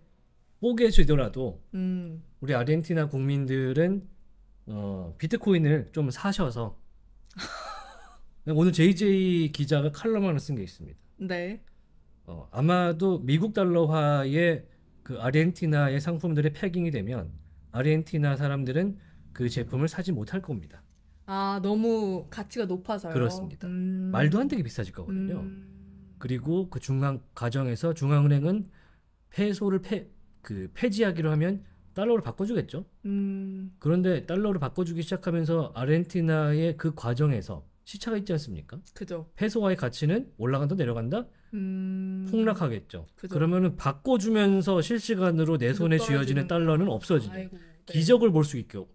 포기주더라도 음. 우리 아르헨티나 국민들은 어, 비트코인을 좀 사셔서 오늘 JJ 기자가 칼럼 하나 쓴게 있습니다. 네. 어, 아마도 미국 달러화의 그 아르헨티나의 상품들의 패깅이 되면 아르헨티나 사람들은 그 제품을 사지 못할 겁니다. 아 너무 가치가 높아서요. 그렇습니다. 음. 말도 안 되게 비싸질 거거든요. 음. 그리고 그 중앙 과정에서 중앙은행은 페소를 폐, 그 폐지하기로 하면 달러로 바꿔주겠죠. 음. 그런데 달러로 바꿔주기 시작하면서 아르헨티나의 그 과정에서 시차가 있지 않습니까? 그죠. 페소와의 가치는 올라간다 내려간다 음... 폭락하겠죠. 그죠. 그러면은 바꿔주면서 실시간으로 내 손에 쥐어지는 달러는 없어지는 아이고, 네. 기적을 볼 수 있고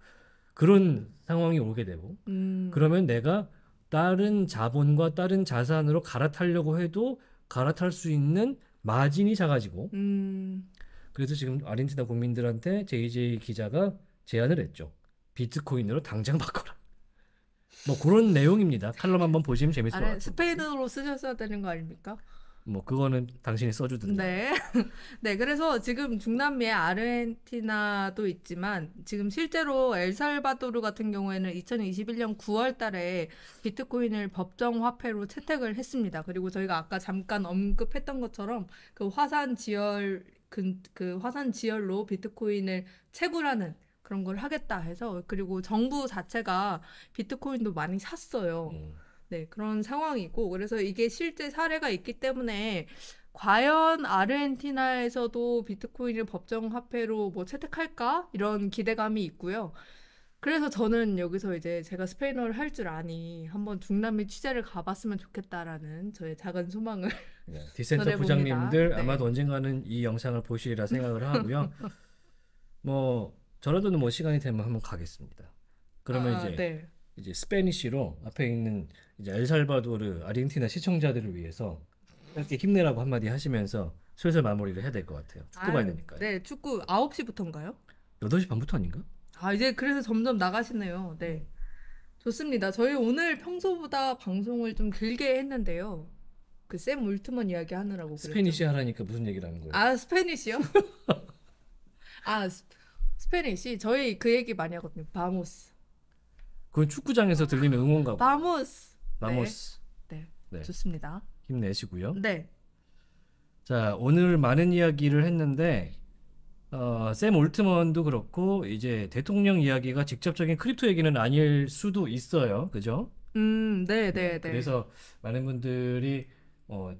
그런 상황이 오게 되고 음. 그러면 내가 다른 자본과 다른 자산으로 갈아타려고 해도 갈아탈 수 있는 마진이 작아지고 음. 그래서 지금 아르헨티나 국민들한테 JJ 기자가 제안을 했죠. 비트코인으로 당장 바꿔라. 뭐 그런 내용입니다. 칼럼 한번 보시면 재밌을 것 같아요. 스페인어로 쓰셨어야 되는 거 아닙니까? 뭐 그거는 당신이 써주던데 네. 네, 그래서 지금 중남미의 아르헨티나도 있지만 지금 실제로 엘살바도르 같은 경우에는 2021년 9월 달에 비트코인을 법정 화폐로 채택을 했습니다. 그리고 저희가 아까 잠깐 언급했던 것처럼 그 화산 지열 그, 그 화산 지열로 비트코인을 채굴하는 그런 걸 하겠다 해서 그리고 정부 자체가 비트코인도 많이 샀어요. 음. 네, 그런 상황이고 그래서 이게 실제 사례가 있기 때문에 과연 아르헨티나에서도 비트코인을 법정 화폐로 뭐 채택할까? 이런 기대감이 있고요. 그래서 저는 여기서 이제 제가 스페인어를 할 줄 아니 한번 중남미 취재를 가봤으면 좋겠다라는 저의 작은 소망을 네, 디센터 부장님들 네. 아마도 언젠가는 이 영상을 보시리라 생각을 하고요. 뭐 저라도는 뭐 시간이 되면 한번 가겠습니다. 그러면 아, 이제 네. 이제 스페니쉬로 앞에 있는 이제 엘살바도르, 아르헨티나 시청자들을 위해서 짧게 힘내라고 한마디 하시면서 슬슬 마무리를 해야 될 것 같아요. 축구 봐야 아니까 네, 축구 9시부터인가요? 8시 반부터 아닌가? 아, 이제 그래서 점점 나가시네요. 네. 좋습니다. 저희 오늘 평소보다 방송을 좀 길게 했는데요. 그 샘 울트먼 이야기 하느라고 스페니쉬 하라니까 무슨 얘기를 하는 거예요? 아, 스페니쉬요? 아, 스, 페니쉬 저희 그 얘기 많이 하거든요. 바모스. 그건 축구장에서 들리는 응원가고. 바모스. 바모스. 네. 네. 네. 좋습니다. 힘내시고요. 네. 자, 오늘 많은 이야기를 했는데 어, 샘 올트먼도 그렇고 이제 대통령 이야기가 직접적인 크립토 얘기는 아닐 수도 있어요. 그죠? 음, 네, 네, 네. 네. 그래서 많은 분들이 어,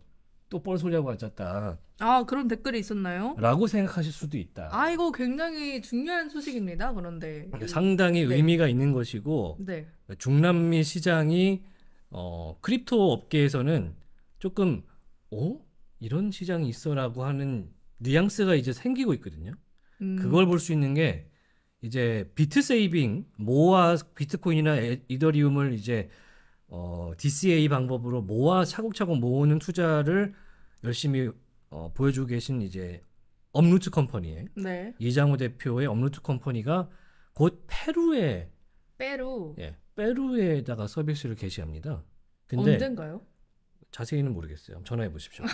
또 뻘소리하고 앉았다. 아 그런 댓글이 있었나요? 라고 생각하실 수도 있다. 아 이거 굉장히 중요한 소식입니다. 그런데 그러니까 상당히 네. 의미가 있는 것이고 네. 중남미 시장이 어, 크립토 업계에서는 조금 어 이런 시장이 있어라고 하는 뉘앙스가 이제 생기고 있거든요. 음. 그걸 볼 수 있는 게 이제 비트 세이빙 모아 비트코인이나 이더리움을 이제 어, DCA 방법으로 모아 차곡차곡 모으는 투자를 열심히 어, 보여주고 계신 이제 업루트 컴퍼니의 네. 이장호 대표의 업루트 컴퍼니가 곧 페루에 페루 예 페루에다가 서비스를 개시합니다. 근데 언젠가요? 자세히는 모르겠어요. 전화해 보십시오.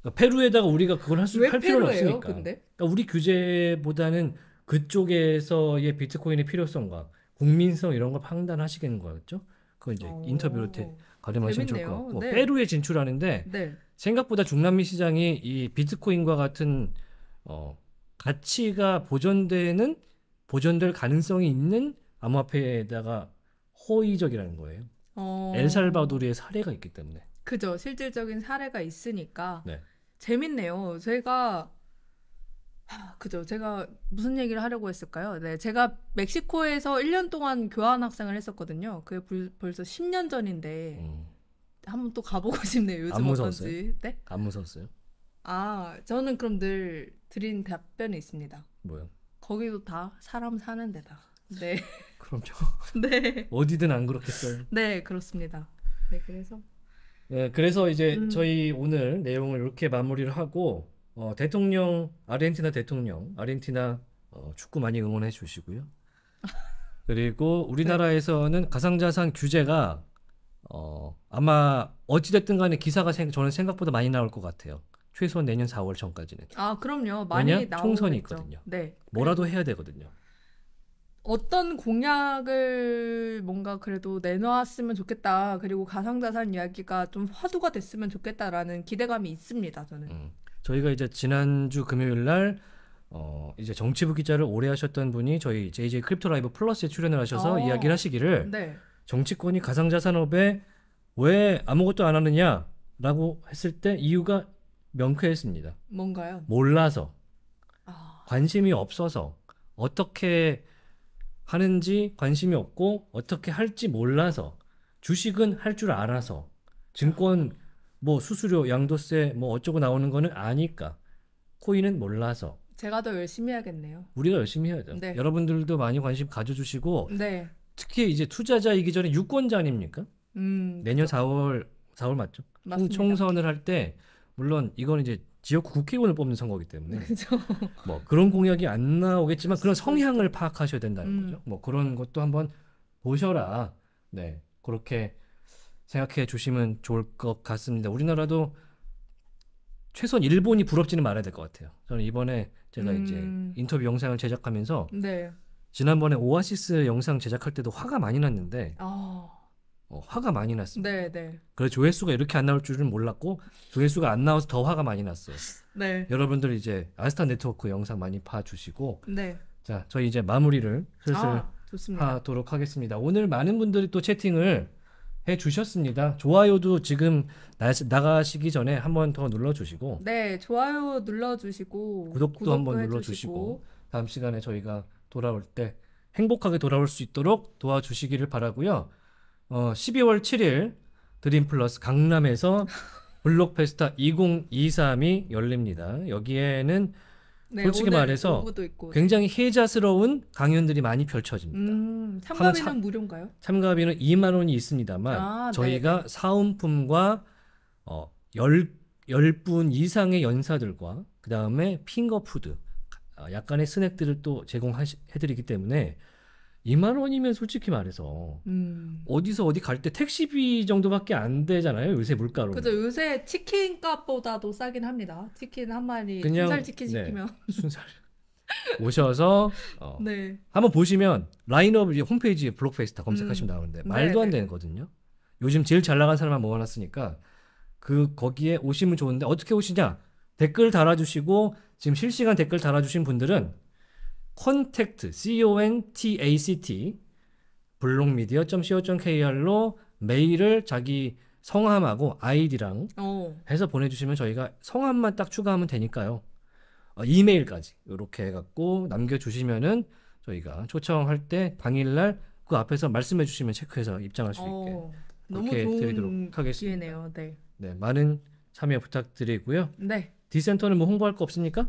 그러니까 페루에다가 우리가 그걸 할, 수, 할 필요는 페루예요, 없으니까. 근데? 그러니까 우리 규제보다는 그쪽에서의 비트코인의 필요성과 국민성 이런 걸 판단하시겠는 거였죠. 그거 이제 오. 어. 인터뷰로 대, 가름하시면 좋을 것 같고 네. 페루에 진출하는데 네. 생각보다 중남미 시장이 이 비트코인과 같은 어, 가치가 보존되는 보존될 가능성이 있는 암호화폐에다가 호의적이라는 거예요. 어. 엘살바도르의 사례가 있기 때문에. 그죠. 실질적인 사례가 있으니까. 네. 재밌네요. 제가 아, 그죠. 제가 무슨 얘기를 하려고 했을까요? 네, 제가 멕시코에서 1년 동안 교환 학생을 했었거든요. 그게 불, 벌써 10년 전인데 음. 한번 또 가보고 싶네요. 요즘 안 무서웠어요? 어떤지. 네? 안 무서웠어요? 아, 저는 그럼 늘 드린 답변이 있습니다. 뭐요? 거기도 다 사람 사는 데다. 네. 그럼요. 네. 어디든 안 그렇겠어요. 네, 그렇습니다. 네, 그래서 네, 그래서 이제 음. 저희 오늘 내용을 이렇게 마무리를 하고 어, 대통령 아르헨티나 대통령 아르헨티나 어, 축구 많이 응원해 주시고요. 그리고 우리나라에서는 네. 가상자산 규제가 어, 아마 어찌됐든 간에 기사가 생, 저는 생각보다 많이 나올 것 같아요. 최소한 내년 4월 전까지는. 아 그럼요. 많이 왜냐? 총선이 있거든요. 네. 뭐라도 해야 되거든요. 어떤 공약을 뭔가 그래도 내놓았으면 좋겠다. 그리고 가상자산 이야기가 좀 화두가 됐으면 좋겠다라는 기대감이 있습니다. 저는. 음. 저희가 이제 지난주 금요일 날 어, 이제 정치부 기자를 오래 하셨던 분이 저희 JJ 크립토 라이브 플러스에 출연을 하셔서 어. 이야기를 하시기를 네. 정치권이 가상자산업에 왜 아무것도 안 하느냐라고 했을 때 이유가 명쾌했습니다. 뭔가요? 몰라서 아. 관심이 없어서 어떻게 하는지 관심이 없고 어떻게 할지 몰라서 주식은 할 줄 알아서 증권 뭐 수수료, 양도세 뭐 어쩌고 나오는 거는 아니까 코인은 몰라서 제가 더 열심히 해야겠네요. 우리가 열심히 해야죠. 네. 여러분들도 많이 관심 가져주시고 네. 특히 이제 투자자이기 전에 유권자 아닙니까? 음, 내년 4월 그렇죠. 4월 맞죠? 맞습니다. 총선을 할 때 물론 이건 이제 지역 국회의원을 뽑는 선거기 때문에 그렇죠. 뭐 그런 공약이 안 나오겠지만 그런 성향을 파악하셔야 된다는 음. 거죠. 뭐 그런 것도 한번 보셔라. 네 그렇게 생각해 주시면 좋을 것 같습니다. 우리나라도 최소한 일본이 부럽지는 말아야 될 것 같아요. 저는 이번에 제가 음... 이제 인터뷰 영상을 제작하면서 네. 지난번에 오아시스 영상 제작할 때도 화가 많이 났는데 어... 어, 화가 많이 났습니다. 네, 네. 그래서 조회수가 이렇게 안 나올 줄은 몰랐고 조회수가 안 나와서 더 화가 많이 났어요. 네. 여러분들 이제 아스타 네트워크 영상 많이 봐주시고 네. 자 저희 이제 마무리를 슬슬 아, 하도록 하겠습니다. 오늘 많은 분들이 또 채팅을 해 주셨습니다. 좋아요도 지금 나, 가시기 전에 한 번더 눌러 주시고 네, 좋아요 눌러 주시고 구독도, 한번 눌러 주시고 다음 시간에 저희가 돌아올 때 행복하게 돌아올 수 있도록 도와주시기를 바라고요. 어, 12월 7일 드림플러스 강남에서 블록페스타 2023이 열립니다. 여기에는 네, 솔직히 말해서 네. 굉장히 혜자스러운 강연들이 많이 펼쳐집니다. 음, 참가비는 참, 무료인가요? 참가비는 2만 원이 있습니다만 아, 네, 저희가 네. 사은품과 어, 1 10분 이상의 연사들과 그 다음에 핑거푸드 아, 약간의 스낵들을 또 제공해드리기 때문에 2만 원이면 솔직히 말해서 음. 어디서 어디 갈 때 택시비 정도밖에 안 되잖아요. 요새 물가로. 그죠. 요새 치킨 값보다도 싸긴 합니다. 치킨 한 마리 그냥, 순살 치킨 네, 시키면 순살 오셔서 어, 네. 한번 보시면 라인업 이 홈페이지 블록페이스타 검색하시면 음. 나오는데 네, 말도 안 네. 되거든요. 요즘 제일 잘 나간 사람만 모아놨으니까 그 거기에 오시면 좋은데 어떻게 오시냐 댓글 달아주시고 지금 실시간 댓글 달아주신 분들은 c 택트 c o n t a c t 블록미디어.co.kr로 메일을 자기 성함하고 아이디랑 오. 어. 해서 보내주시면 저희가 성함만 딱 추가하면 되니까요. 어, 이메일까지 이렇게 해갖고 남겨주시면은 저희가 초청할 때 당일날 그 앞에서 말씀해 주시면 체크해서 입장할 수 어, 있게 오. 그렇게 드리도록 하겠습니다. 기회네요. 네. 네, 많은 참여 부탁드리고요. 네. 디센터는 뭐 홍보할 거 없습니까?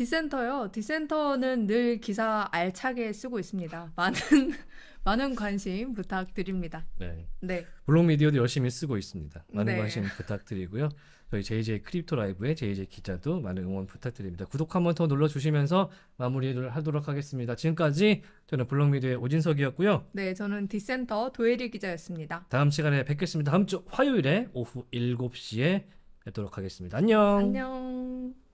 디센터요. 디센터는 늘 기사 알차게 쓰고 있습니다. 많은 많은 관심 부탁드립니다. 네. 네. 블록 미디어도 열심히 쓰고 있습니다. 많은 네. 관심 부탁드리고요. 저희 JJ 크립토 라이브의 JJ 기자도 많은 응원 부탁드립니다. 구독 한번 더 눌러 주시면서 마무리를 하도록 하겠습니다. 지금까지 저는 블록 미디어의 오진석이었고요. 네, 저는 디센터 도예리 기자였습니다. 다음 시간에 뵙겠습니다. 다음 주 화요일에 오후 7시에 뵙도록 하겠습니다. 안녕. 안녕.